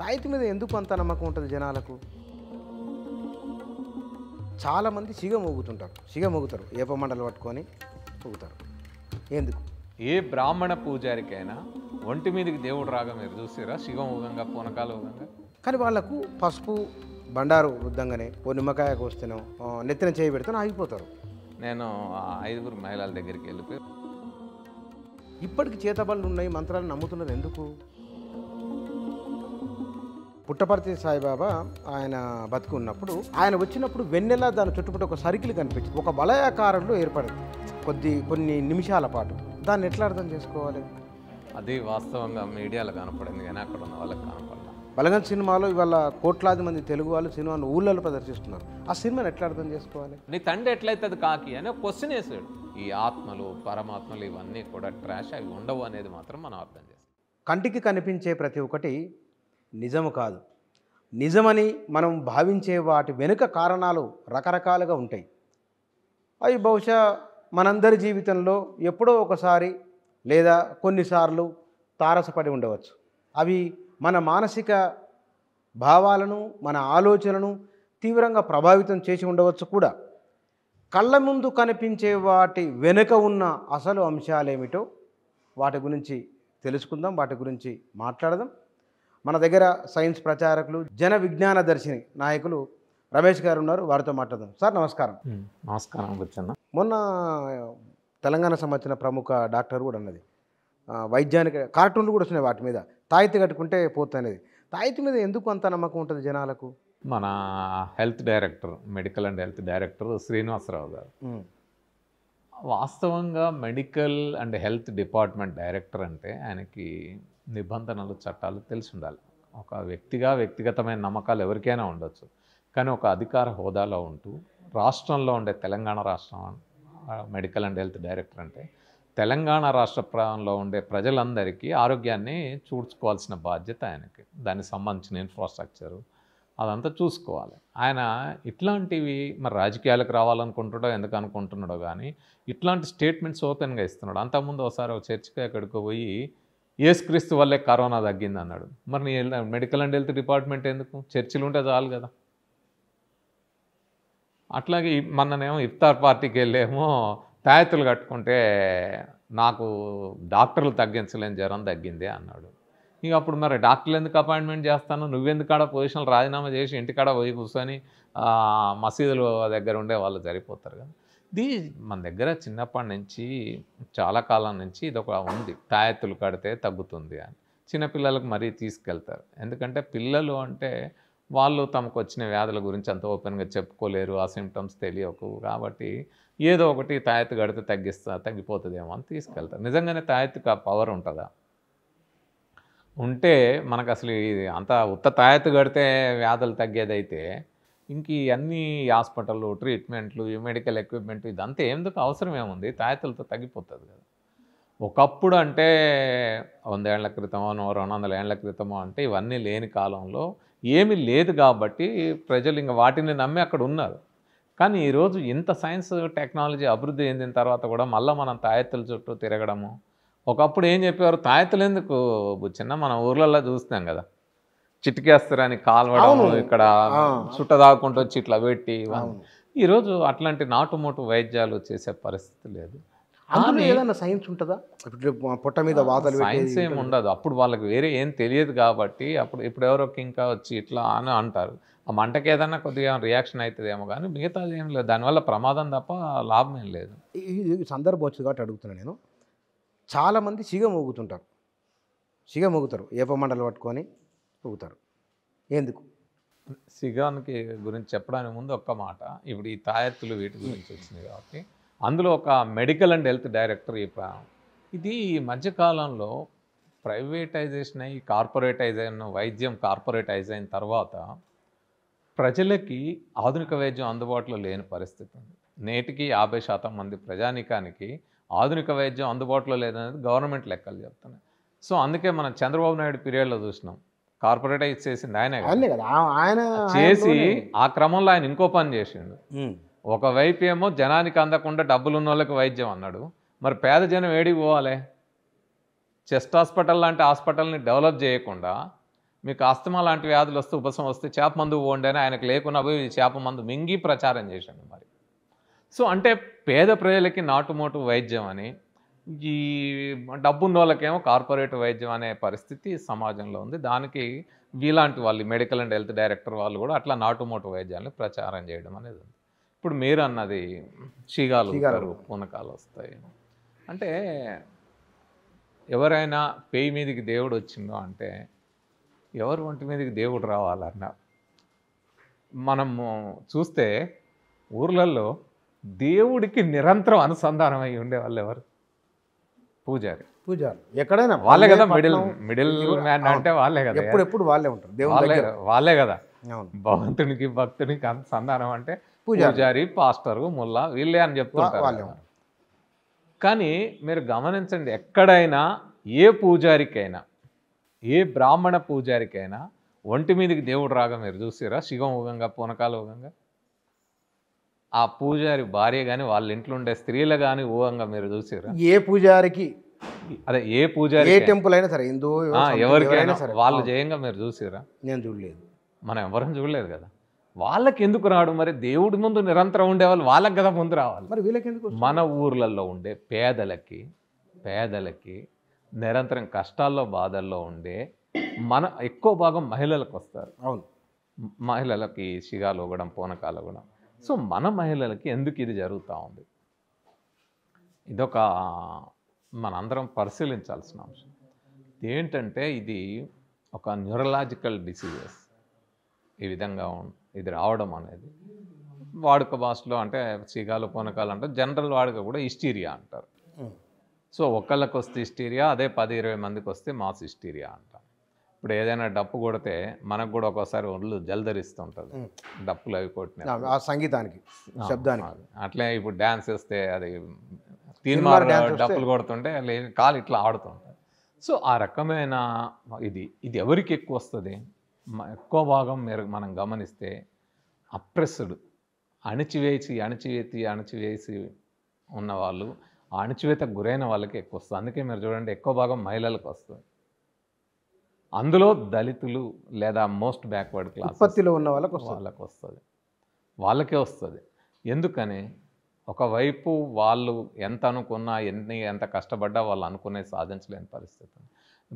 తాయితీ మీద ఎందుకు అంత నమ్మకం ఉంటుంది జనాలకు చాలామంది సిగ మోగుతుంటారు సిగ మోగుతారు ఏపమండలు పట్టుకొని మోగుతారు ఎందుకు ఏ బ్రాహ్మణ పూజారికైనా ఒంటి మీదకి దేవుడు రాగా మీరు చూసారా శివమూగంగా పూనకాలు కానీ వాళ్లకు పసుపు బండారు వృద్ధంగానే ఓ నిమ్మకాయ కోస్తేనో నెత్తిన చేయి పెడితే ఆగిపోతారు నేను ఐదుగురు మహిళల దగ్గరికి వెళ్ళిపోయి ఇప్పటికి చేతబళ్ళు ఉన్నాయి మంత్రాలు నమ్ముతున్నారు ఎందుకు పుట్టపర్తి సాయిబాబా ఆయన బతుకున్నప్పుడు ఆయన వచ్చినప్పుడు వెన్నెల దాని చుట్టుపక్కల ఒక సరికిలు కనిపించింది ఒక వలయాకారంలో ఏర్పడింది కొద్ది కొన్ని నిమిషాల పాటు దాన్ని ఎట్లా అర్థం చేసుకోవాలి అది వాస్తవంగా మీడియాలో కనపడింది కానీ అక్కడ ఉన్న వాళ్ళకి కనపడదు బలగన్ సినిమాలో ఇవాళ కోట్లాది మంది తెలుగు వాళ్ళు సినిమాను ఊళ్ళలో ప్రదర్శిస్తున్నారు ఆ సినిమాని ఎట్లా అర్థం చేసుకోవాలి నీ తండ్రి ఎట్లయితుంది కాకి అని క్వశ్చన్ వేసాడు ఈ ఆత్మలు పరమాత్మలు ఇవన్నీ కూడా ట్రాష్ అవి ఉండవు అనేది మాత్రం మనం అర్థం చేస్తాం కంటికి కనిపించే ప్రతి ఒక్కటి నిజము కాదు నిజమని మనం భావించే వాటి వెనుక కారణాలు రకరకాలుగా ఉంటాయి అవి బహుశా మనందరి జీవితంలో ఎప్పుడో ఒకసారి లేదా కొన్నిసార్లు తారసపడి ఉండవచ్చు అవి మన మానసిక భావాలను మన ఆలోచనను తీవ్రంగా ప్రభావితం చేసి ఉండవచ్చు కూడా కళ్ళ ముందు కనిపించే వాటి వెనుక ఉన్న అసలు అంశాలేమిటో వాటి గురించి తెలుసుకుందాం వాటి గురించి మాట్లాడదాం మన దగ్గర సైన్స్ ప్రచారకులు జన విజ్ఞాన దర్శిని నాయకులు రమేష్ గారు ఉన్నారు వారితో మాట్లాడదాం సార్ నమస్కారం నమస్కారం గుర్చన్న మొన్న తెలంగాణ సంబంధించిన ప్రముఖ డాక్టర్ కూడా ఉన్నది వైద్యానికి కార్టూన్లు కూడా వస్తున్నాయి వాటి మీద తాయితీ కట్టుకుంటే పోతుంది తాయితీ మీద ఎందుకు అంత నమ్మకం ఉంటుంది జనాలకు మన health director medical and health director Srinivasarao గారు వాస్తవంగా medical and health department director అంటే ఆయనకి నిబంధనలు చట్టాలు తెలిసి ఉండాలి ఒక వ్యక్తిగా వ్యక్తిగతమైన నమ్మకాలు ఎవరికైనా ఉండొచ్చు కానీ ఒక అధికార హోదాలో ఉంటూ రాష్ట్రంలో ఉండే తెలంగాణ రాష్ట్రం మెడికల్ అండ్ హెల్త్ డైరెక్టర్ అంటే తెలంగాణ రాష్ట్ర రాష్ట్రంలో ఉండే ప్రజలందరికీ ఆరోగ్యాన్ని చూసుకోవాల్సిన బాధ్యత ఆయనకి దానికి సంబంధించిన ఇన్ఫ్రాస్ట్రక్చరు అదంతా చూసుకోవాలి ఆయన ఇట్లాంటివి మరి రాజకీయాలకు రావాలనుకుంటున్నాడో ఎందుకు అనుకుంటున్నాడో కానీ ఇట్లాంటి స్టేట్మెంట్స్ ఓపెన్గా ఇస్తున్నాడు అంతకుముందు ఒకసారి ఒక చర్చికి ఎక్కడికి పోయి ఏసుక్రీస్తు వల్లే కరోనా తగ్గింది అన్నాడు మరి నేను మెడికల్ అండ్ హెల్త్ డిపార్ట్మెంట్ ఎందుకు చర్చిలు ఉంటే చాలు కదా అట్లాగే మననేమో ఇఫ్తార్ పార్టీకి వెళ్ళేమో తాయత్తులు కట్టుకుంటే నాకు డాక్టర్లు తగ్గించలేని జ్వరం తగ్గింది అన్నాడు ఇక అప్పుడు మరి డాక్టర్లు ఎందుకు అపాయింట్మెంట్ చేస్తాను నువ్వెందుకాడ పొజిషన్లు రాజీనామా చేసి ఇంటికాడ పోయి కూర్చొని మసీదులు దగ్గర ఉండే వాళ్ళు సరిపోతారు కదా ఇది మన దగ్గర చిన్నప్పటి నుంచి చాలా కాలం నుంచి ఇది ఒక ఉంది తాయెత్తులు కడితే తగ్గుతుంది అని చిన్నపిల్లలకు మరీ తీసుకెళ్తారు ఎందుకంటే పిల్లలు అంటే వాళ్ళు తమకు వచ్చిన వ్యాధుల గురించి అంత ఓపెన్గా చెప్పుకోలేరు ఆ సిమ్టమ్స్ తెలియకు కాబట్టి ఏదో ఒకటి తాయెత్తు కడితే తగ్గిస్తా తగ్గిపోతుందేమో అని తీసుకెళ్తారు నిజంగానే తాయెత్తుకు ఆ పవర్ ఉంటుందా ఉంటే మనకు అసలు ఇది అంత ఉత్త తాయెత్తు కడితే వ్యాధులు తగ్గేదైతే ఇంక అన్ని హాస్పిటల్లు ట్రీట్మెంట్లు మెడికల్ ఎక్విప్మెంట్ ఇదంతా ఎందుకు అవసరం ఏముంది తాయతలతో తగ్గిపోతుంది కదా ఒకప్పుడు అంటే వందేళ్ల క్రితమో రెండు వందల ఏళ్ల క్రితమో అంటే ఇవన్నీ లేని కాలంలో ఏమీ లేదు కాబట్టి ప్రజలు ఇంక వాటిని నమ్మి అక్కడ ఉన్నారు కానీ ఈరోజు ఇంత సైన్స్ టెక్నాలజీ అభివృద్ధి చెందిన తర్వాత కూడా మళ్ళీ మనం తాయెత్తుల చుట్టూ తిరగడము ఒకప్పుడు ఏం చెప్పేవారు తాయెత్తులు ఎందుకు చిన్న మన ఊర్లలో చూస్తున్నాం కదా చిటికేస్తారని కాల్వడం ఇక్కడ చుట్ట దాకుంటూ వచ్చి ఇట్లా పెట్టి ఈరోజు అట్లాంటి నాటుమోటు వైద్యాలు చేసే పరిస్థితి లేదు ఏదైనా సైన్స్ ఉంటుందా ఇప్పుడు పొట్ట మీద సైన్స్ ఏమి ఉండదు అప్పుడు వాళ్ళకి వేరే ఏం తెలియదు కాబట్టి అప్పుడు ఇప్పుడు ఎవరో ఇంకా వచ్చి ఇట్లా అని అంటారు ఆ మంటకి ఏదైనా కొద్దిగా రియాక్షన్ అవుతుందేమో కానీ మిగతాది ఏం లేదు దానివల్ల ప్రమాదం తప్ప లాభం ఏం లేదు ఈ సందర్భం వచ్చింది కాబట్టి అడుగుతున్నాను నేను చాలామంది సిగ మోగుతుంటారు సిగ మోగుతారు ఏప మండలు పట్టుకొని తూగుతారు ఎందుకు సిగానికి గురించి చెప్పడానికి ముందు ఒక్క మాట ఇప్పుడు ఈ తాయెత్తులు వీటి గురించి వచ్చింది కాబట్టి అందులో ఒక మెడికల్ అండ్ హెల్త్ డైరెక్టర్ ఈ ఇది ఈ మధ్యకాలంలో ప్రైవేటైజేషన్ అయ్యి కార్పొరేటైజ్ అయిన వైద్యం కార్పొరేటైజ్ అయిన తర్వాత ప్రజలకి ఆధునిక వైద్యం అందుబాటులో లేని పరిస్థితి ఉంది నేటికి యాభై శాతం మంది ప్రజానీకానికి ఆధునిక వైద్యం అందుబాటులో లేదనేది గవర్నమెంట్ లెక్కలు చెప్తున్నాయి సో అందుకే మనం చంద్రబాబు నాయుడు పీరియడ్లో చూసినాం కార్పొరేటైజ్ చేసింది ఆయనే ఆయన చేసి ఆ క్రమంలో ఆయన ఇంకో పని చేసిండు ఒకవైపు ఏమో జనానికి అందకుండా డబ్బులు ఉన్న వాళ్ళకి వైద్యం అన్నాడు మరి పేద జనం ఏడికి పోవాలి చెస్ట్ హాస్పిటల్ లాంటి హాస్పిటల్ని డెవలప్ చేయకుండా మీకు ఆస్తమా లాంటి వ్యాధులు వస్తే ఉపశం వస్తే చేప మందు పోండి అని ఆయనకు లేకున్నా పోయి చేప మందు మింగి ప్రచారం చేశాడు మరి సో అంటే పేద ప్రజలకి నాటుమోటు వైద్యం అని ఈ డబ్బున్న వాళ్ళకేమో కార్పొరేట్ వైద్యం అనే పరిస్థితి సమాజంలో ఉంది దానికి వీలాంటి వాళ్ళు మెడికల్ అండ్ హెల్త్ డైరెక్టర్ వాళ్ళు కూడా అట్లా నాటుమోటు వైద్యాన్ని ప్రచారం చేయడం అనేది ఉంది ఇప్పుడు మీరు అన్నది చీగాలు పూనకాలు వస్తాయి అంటే ఎవరైనా పేయి మీదకి దేవుడు వచ్చిందో అంటే ఎవరు ఒంటి మీదకి దేవుడు రావాలన్న మనము చూస్తే ఊర్లలో దేవుడికి నిరంతరం అనుసంధానం అయి ఉండేవాళ్ళు ఎవరు పూజారి పూజారి ఎక్కడైనా వాళ్ళే కదా మిడిల్ మిడిల్ మ్యాన్ అంటే వాళ్ళే కదా ఎప్పుడెప్పుడు వాళ్ళే ఉంటారు దేవుళ్ళే వాళ్ళే కదా భగవంతునికి భక్తునికి అంత సంధానం అంటే పూజారి పాస్టరు ముల్లా వీళ్ళే అని చెప్తుంటారు కానీ మీరు గమనించండి ఎక్కడైనా ఏ పూజారికైనా ఏ బ్రాహ్మణ పూజారికైనా ఒంటి మీదకి దేవుడు రాగా మీరు చూసారా శివం ఉగంగా పూనకాలు ఊగంగా ఆ పూజారి భార్య కానీ వాళ్ళ ఇంట్లో ఉండే స్త్రీలు కానీ ఊహంగా మీరు చూసారు ఏ పూజారికి అదే ఏ పూజారి ఏ టెంపుల్ అయినా సరే హిందూ ఎవరికైనా సరే వాళ్ళు జయంగా మీరు చూసారా నేను చూడలేదు మనం ఎవరం చూడలేదు కదా వాళ్ళకి ఎందుకు రాడు మరి దేవుడి ముందు నిరంతరం ఉండేవాళ్ళు వాళ్ళకి కదా ముందు రావాలి మరి వీళ్ళకి ఎందుకు మన ఊర్లలో ఉండే పేదలకి పేదలకి నిరంతరం కష్టాల్లో బాధల్లో ఉండే మన ఎక్కువ భాగం మహిళలకు వస్తారు అవును మహిళలకి శిగాలు ఇవ్వడం పూనకాలు ఇవ్వడం సో మన మహిళలకి ఎందుకు ఇది జరుగుతూ ఉంది ఇదొక మనందరం పరిశీలించాల్సిన అంశం ఏంటంటే ఇది ఒక న్యూరలాజికల్ డిసీజెస్ ఈ విధంగా ఇది రావడం అనేది వాడుక భాషలో అంటే సిగాలు పొనకాలు అంటే జనరల్ వాడుక కూడా ఇస్టీరియా అంటారు సో ఒకళ్ళకి వస్తే ఇస్టీరియా అదే పది ఇరవై మందికి వస్తే మాస్ ఇస్టీరియా అంటారు ఇప్పుడు ఏదైనా డప్పు కొడితే మనకు కూడా ఒక్కోసారి ఒళ్ళు జలధరిస్తుంటుంది డప్పులు అవి కొట్టిన ఆ సంగీతానికి శబ్దానికి అట్లే ఇప్పుడు డ్యాన్స్ వేస్తే అది తీన్మార్ డప్పులు కొడుతుంటే కాలు ఇట్లా ఆడుతుంటాయి సో ఆ రకమైన ఇది ఇది ఎవరికి ఎక్కువ వస్తుంది ఎక్కువ భాగం మీరు మనం గమనిస్తే అప్రెస్డ్ అణిచివేసి అణిచివేసి అణిచివేసి ఉన్నవాళ్ళు అణిచివేతకు గురైన వాళ్ళకి ఎక్కువ వస్తుంది అందుకే మీరు చూడండి ఎక్కువ భాగం మహిళలకు వస్తుంది అందులో దళితులు లేదా మోస్ట్ బ్యాక్వర్డ్ క్లాస్ ఉత్పత్తిలో ఉన్న వాళ్ళకి వాళ్ళకి వస్తుంది వాళ్ళకే వస్తుంది ఎందుకని ఒకవైపు వాళ్ళు ఎంత అనుకున్నా ఎన్ని ఎంత కష్టపడ్డా వాళ్ళు అనుకునే సాధించలేని పరిస్థితి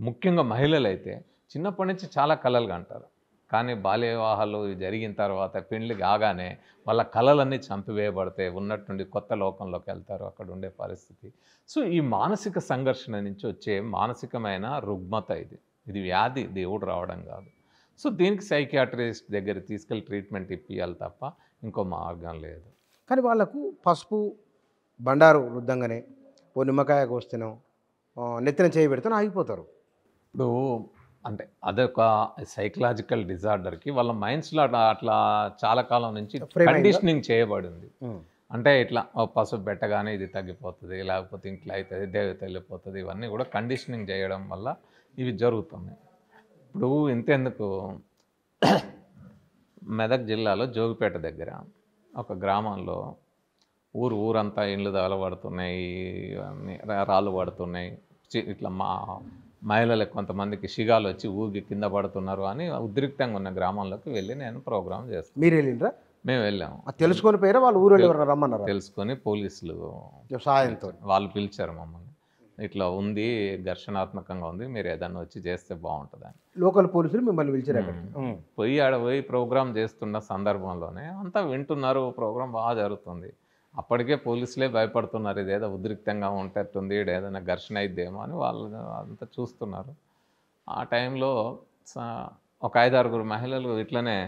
ముఖ్యంగా మహిళలు అయితే చిన్నప్పటి నుంచి చాలా కళలుగా అంటారు కానీ బాల్య వివాహాలు జరిగిన తర్వాత పెళ్లి కాగానే వాళ్ళ కళలన్నీ చంపివేయబడితే ఉన్నట్టుండి కొత్త లోకంలోకి వెళ్తారు అక్కడ ఉండే పరిస్థితి సో ఈ మానసిక సంఘర్షణ నుంచి వచ్చే మానసికమైన రుగ్మత ఇది ఇది వ్యాధి దేవుడు రావడం కాదు సో దీనికి సైకియాట్రిస్ట్ దగ్గర తీసుకెళ్ళి ట్రీట్మెంట్ ఇప్పియాలి తప్ప ఇంకో మార్గం లేదు కానీ వాళ్ళకు పసుపు బండారు వృద్ధంగానే ఓ నిమ్మకాయ కోస్తేనో నెత్తిన చేయి పెడితేనో ఆగిపోతారు ఇప్పుడు అంటే అదొక సైకలాజికల్ డిజార్డర్కి వాళ్ళ మైండ్స్లో అట్లా చాలా కాలం నుంచి కండిషనింగ్ చేయబడింది అంటే ఇట్లా పసుపు పెట్టగానే ఇది తగ్గిపోతుంది లేకపోతే ఇంట్లో అవుతుంది దేవత వెళ్ళిపోతుంది ఇవన్నీ కూడా కండిషనింగ్ చేయడం వల్ల ఇవి జరుగుతున్నాయి ఇప్పుడు ఇంతెందుకు మెదక్ జిల్లాలో జోగిపేట దగ్గర ఒక గ్రామంలో ఊరు ఊరంతా ఇండ్లు తగలబడుతున్నాయి రాళ్ళు పడుతున్నాయి ఇట్లా మా మహిళలకు కొంతమందికి షిగాలు వచ్చి ఊరికి కింద పడుతున్నారు అని ఉద్రిక్తంగా ఉన్న గ్రామంలోకి వెళ్ళి నేను ప్రోగ్రామ్ చేస్తాను మీరు వెళ్ళిండ్రా మేము వెళ్ళాము తెలుసుకొని పోయినా వాళ్ళు ఊరు రమ్మన్నారు తెలుసుకొని పోలీసులు సాయంతో వాళ్ళు పిలిచారు మమ్మల్ని ఇట్లా ఉంది ఘర్షణాత్మకంగా ఉంది మీరు ఏదన్నా వచ్చి చేస్తే బాగుంటుంది అని లోకల్ పోలీసులు మిమ్మల్ని పిలిచారు పోయి ఆడ పోయి ప్రోగ్రామ్ చేస్తున్న సందర్భంలోనే అంతా వింటున్నారు ప్రోగ్రామ్ బాగా జరుగుతుంది అప్పటికే పోలీసులే భయపడుతున్నారు ఇదేదో ఉద్రిక్తంగా ఉంటట్టుంది ఏదైనా ఘర్షణ అయిద్దేమో అని వాళ్ళు అంతా చూస్తున్నారు ఆ టైంలో ఒక ఐదారుగురు మహిళలు ఇట్లనే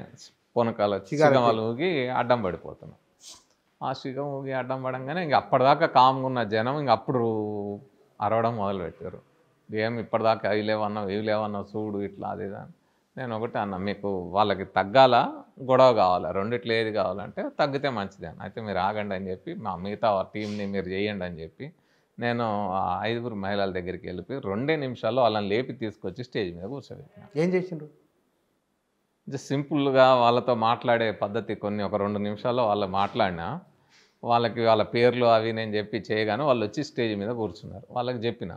పొనకాల చిగమాలు ఊగి అడ్డం పడిపోతున్నారు ఆ శిగం ఊగి అడ్డం పడంగానే ఇంక అప్పటిదాకా కామ్గా ఉన్న జనం ఇంక అప్పుడు అరవడం మొదలుపెట్టారు ఏం ఇప్పటిదాకా అవి లేవన్నావు ఇవి లేవన్నావు చూడు ఇట్లా అది నేను ఒకటి అన్న మీకు వాళ్ళకి తగ్గాల గొడవ కావాలా రెండిట్లు ఏది కావాలంటే తగ్గితే మంచిది అని అయితే మీరు ఆగండి అని చెప్పి మా మిగతా టీంని మీరు చేయండి అని చెప్పి నేను ఐదుగురు మహిళల దగ్గరికి వెళ్ళిపోయి రెండే నిమిషాల్లో వాళ్ళని లేపి తీసుకొచ్చి స్టేజ్ మీద కూర్చోబెట్టాను ఏం చేసిండ్రు జస్ట్ సింపుల్గా వాళ్ళతో మాట్లాడే పద్ధతి కొన్ని ఒక రెండు నిమిషాల్లో వాళ్ళు మాట్లాడినా వాళ్ళకి వాళ్ళ పేర్లు అవి నేను చెప్పి చేయగానే వాళ్ళు వచ్చి స్టేజ్ మీద కూర్చున్నారు వాళ్ళకి చెప్పిన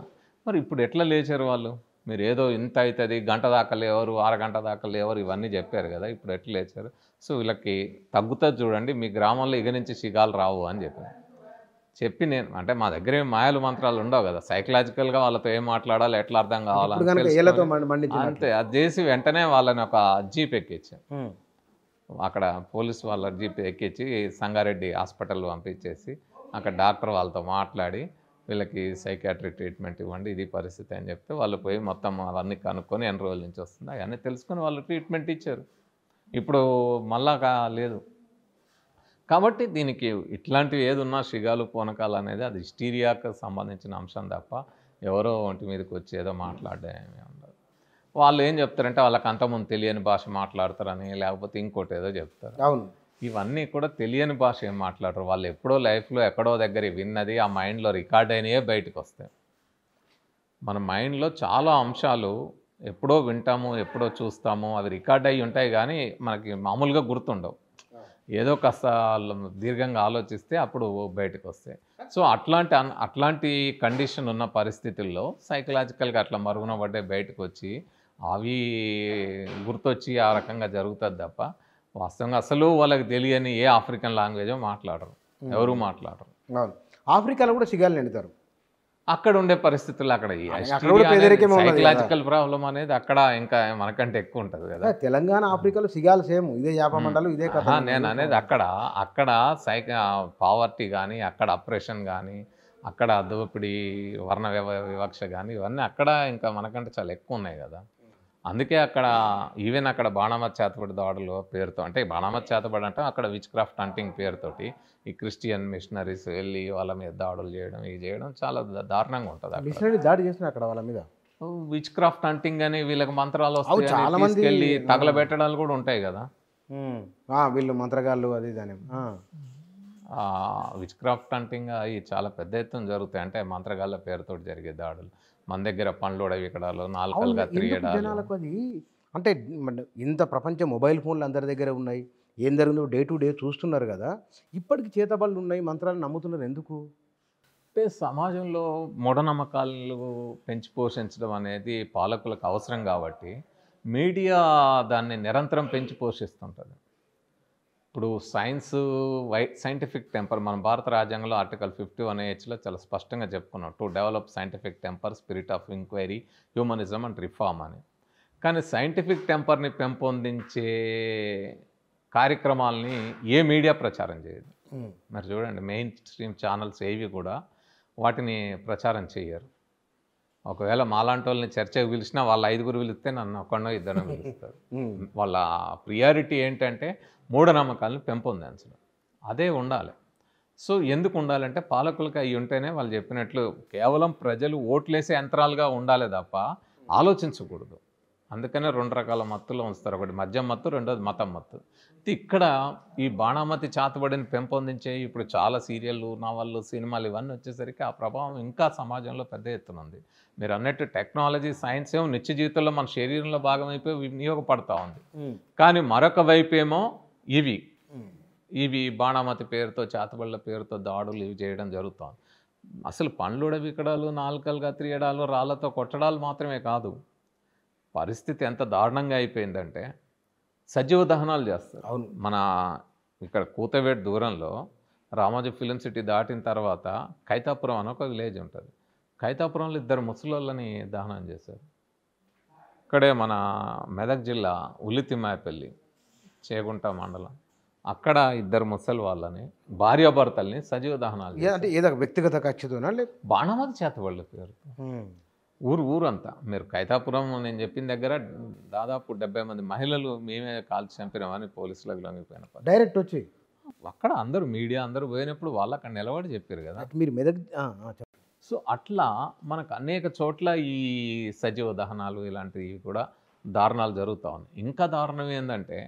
మరి ఇప్పుడు ఎట్లా లేచారు వాళ్ళు మీరు ఏదో ఇంత అవుతుంది గంట దాకా లేవరు అరగంట దాకా లేవరు ఇవన్నీ చెప్పారు కదా ఇప్పుడు ఎట్లా లేచారు సో వీళ్ళకి తగ్గుతుంది చూడండి మీ గ్రామంలో ఇక నుంచి సిగాలు రావు అని చెప్పాను చెప్పి నేను అంటే మా దగ్గర ఏం మాయలు మంత్రాలు ఉండవు కదా సైకలాజికల్గా వాళ్ళతో ఏం మాట్లాడాలి ఎట్లా అర్థం కావాలని అంతే అది చేసి వెంటనే వాళ్ళని ఒక జీప్ ఎక్కించాను అక్కడ పోలీస్ వాళ్ళ జీప్ ఎక్కించి సంగారెడ్డి హాస్పిటల్ పంపించేసి అక్కడ డాక్టర్ వాళ్ళతో మాట్లాడి వీళ్ళకి సైకాట్రిక్ ట్రీట్మెంట్ ఇవ్వండి ఇది పరిస్థితి అని చెప్తే వాళ్ళు పోయి మొత్తం అవన్నీ కనుక్కొని ఎన్ని రోజుల నుంచి వస్తుంది అవన్నీ తెలుసుకొని వాళ్ళు ట్రీట్మెంట్ ఇచ్చారు ఇప్పుడు మళ్ళా లేదు కాబట్టి దీనికి ఇట్లాంటివి ఏదున్నా షిగాలు పూనకాలు అనేది అది హిస్టీరియాకు సంబంధించిన అంశం తప్ప ఎవరో ఒంటి మీదకి వచ్చి ఏదో మాట్లాడే ఉండదు వాళ్ళు ఏం చెప్తారంటే వాళ్ళకి అంతమంది తెలియని భాష మాట్లాడతారని లేకపోతే ఇంకోటి ఏదో చెప్తారు అవును ఇవన్నీ కూడా తెలియని భాష ఏం మాట్లాడరు వాళ్ళు ఎప్పుడో లైఫ్లో ఎక్కడో దగ్గర విన్నది ఆ మైండ్లో రికార్డ్ అయినాయే బయటకు వస్తాయి మన మైండ్లో చాలా అంశాలు ఎప్పుడో వింటాము ఎప్పుడో చూస్తాము అవి రికార్డ్ అయ్యి ఉంటాయి కానీ మనకి మామూలుగా గుర్తుండవు ఏదో కాస్త దీర్ఘంగా ఆలోచిస్తే అప్పుడు బయటకు వస్తాయి సో అట్లాంటి అట్లాంటి కండిషన్ ఉన్న పరిస్థితుల్లో సైకలాజికల్గా అట్లా మరుగున పడ్డే బయటకు వచ్చి అవి గుర్తొచ్చి ఆ రకంగా జరుగుతుంది తప్ప వాస్తవంగా అసలు వాళ్ళకి తెలియని ఏ ఆఫ్రికన్ లాంగ్వేజో మాట్లాడరు ఎవరు మాట్లాడరు ఆఫ్రికాలో కూడా సిగాలు నిండుతారు అక్కడ ఉండే పరిస్థితులు అక్కడ సైకలాజికల్ ప్రాబ్లం అనేది అక్కడ ఇంకా మనకంటే ఎక్కువ ఉంటుంది కదా తెలంగాణ ఆఫ్రికాలో సిగాలు సేమ్ ఇదే యాభై మండలం ఇదే కదా నేను అనేది అక్కడ అక్కడ సైక పావర్టీ కానీ అక్కడ అప్రెషన్ కానీ అక్కడ దోపిడీ వర్ణ వివక్ష కానీ ఇవన్నీ అక్కడ ఇంకా మనకంటే చాలా ఎక్కువ ఉన్నాయి కదా అందుకే అక్కడ ఈవెన్ అక్కడ బాణామత్ చేతపడి దాడులు పేరుతో అంటే బాణామత్ చేతబడి అంటే అక్కడ విచ్ క్రాఫ్ట్ హంటింగ్ పేరుతోటి ఈ క్రిస్టియన్ మిషనరీస్ వెళ్ళి వాళ్ళ మీద దాడులు చేయడం ఇది చేయడం చాలా దారుణంగా ఉంటుంది మిషనరీ దాడి చేసిన అక్కడ వాళ్ళ మీద విచ్ క్రాఫ్ట్ హంటింగ్ అని వీళ్ళకి మంత్రాలు వస్తాయి వెళ్ళి తగలబెట్టడాలు కూడా ఉంటాయి కదా వీళ్ళు మంత్రగాళ్ళు అది దాని విచ్ క్రాఫ్ట్ హంటింగ్ అవి చాలా పెద్ద ఎత్తున జరుగుతాయి అంటే మంత్రగాళ్ళ పేరుతో జరిగే దాడులు మన దగ్గర పండ్లు వికడాలు నాలుకలుగా తిరిగడాలు జనాలకు అది అంటే ఇంత ప్రపంచం మొబైల్ ఫోన్లు అందరి దగ్గర ఉన్నాయి ఏం జరిగిందో డే టు డే చూస్తున్నారు కదా ఇప్పటికి చేతబళ్ళు ఉన్నాయి మంత్రాలు నమ్ముతున్నారు ఎందుకు అంటే సమాజంలో మూఢనమ్మకాలు పెంచి పోషించడం అనేది పాలకులకు అవసరం కాబట్టి మీడియా దాన్ని నిరంతరం పెంచి పోషిస్తుంటుంది ఇప్పుడు సైన్స్ వై సైంటిఫిక్ టెంపర్ మన భారత రాజ్యాంగంలో ఆర్టికల్ ఫిఫ్టీ వన్ హెచ్లో చాలా స్పష్టంగా చెప్పుకున్నాం to develop scientific temper spirit of inquiry humanism and reform అని కానీ సైంటిఫిక్ టెంపర్ని పెంపొందించే కార్యక్రమాలని ఏ మీడియా ప్రచారం చేయదు మరి చూడండి మెయిన్ స్ట్రీమ్ ఛానల్స్ ఏవి కూడా వాటిని ప్రచారం చేయరు ఒకవేళ మాలాంటి వాళ్ళని చర్చకు పిలిచినా వాళ్ళ ఐదుగురు పిలిస్తే నన్ను ఒకడో ఇద్దరు పిలుస్తారు వాళ్ళ ప్రియారిటీ ఏంటంటే మూఢనమ్మకాలను పెంపొందించడం అదే ఉండాలి సో ఎందుకు ఉండాలంటే పాలకులకు అవి ఉంటేనే వాళ్ళు చెప్పినట్లు కేవలం ప్రజలు ఓట్లేసే యంత్రాలుగా ఉండాలి తప్ప ఆలోచించకూడదు అందుకనే రెండు రకాల మత్తులు ఉంచుతారు ఒకటి మద్యం మత్తు రెండోది మతం మత్తు ఇక్కడ ఈ బాణామతి చాతబడిని పెంపొందించే ఇప్పుడు చాలా సీరియళ్ళు నవళ్ళు సినిమాలు ఇవన్నీ వచ్చేసరికి ఆ ప్రభావం ఇంకా సమాజంలో పెద్ద ఎత్తున ఉంది మీరు అన్నట్టు టెక్నాలజీ సైన్స్ ఏమో నిత్య జీవితంలో మన శరీరంలో భాగమైపోయి వినియోగపడతా ఉంది కానీ మరొక వైపు ఏమో ఇవి ఇవి బాణామతి పేరుతో చేతబళ్ళ పేరుతో దాడులు ఇవి చేయడం జరుగుతుంది అసలు పండ్లుడ వికడాలు నాలుకలు కత్తిరియడాలు రాళ్లతో కొట్టడాలు మాత్రమే కాదు పరిస్థితి ఎంత దారుణంగా అయిపోయిందంటే సజీవ దహనాలు చేస్తారు అవును మన ఇక్కడ కూతవేట్ దూరంలో రామోజీ ఫిలిం సిటీ దాటిన తర్వాత కైతాపురం అని ఒక విలేజ్ ఉంటుంది కైతాపురంలో ఇద్దరు ముసలోళ్ళని దహనం చేశారు ఇక్కడే మన మెదక్ జిల్లా ఉల్లితిమ్మాయపల్లి చేగుంట మండలం అక్కడ ఇద్దరు ముసలి వాళ్ళని భార్యాభర్తల్ని సజీవ దహనాలు అంటే ఏదో వ్యక్తిగత ఖచ్చితంగా బాణమతి చేత వాళ్ళ పేరుతో ఊరు ఊరంతా మీరు కైతాపురం నేను చెప్పిన దగ్గర దాదాపు డెబ్బై మంది మహిళలు మేమే కాల్చి చంపినామని పోలీసులకు లొంగిపోయిన డైరెక్ట్ వచ్చి అక్కడ అందరూ మీడియా అందరూ పోయినప్పుడు వాళ్ళు అక్కడ నిలబడి చెప్పారు కదా మీరు మెదక్ సో అట్లా మనకు అనేక చోట్ల ఈ సజీవ దహనాలు ఇలాంటివి కూడా దారుణాలు జరుగుతూ ఉన్నాయి ఇంకా దారుణం ఏంటంటే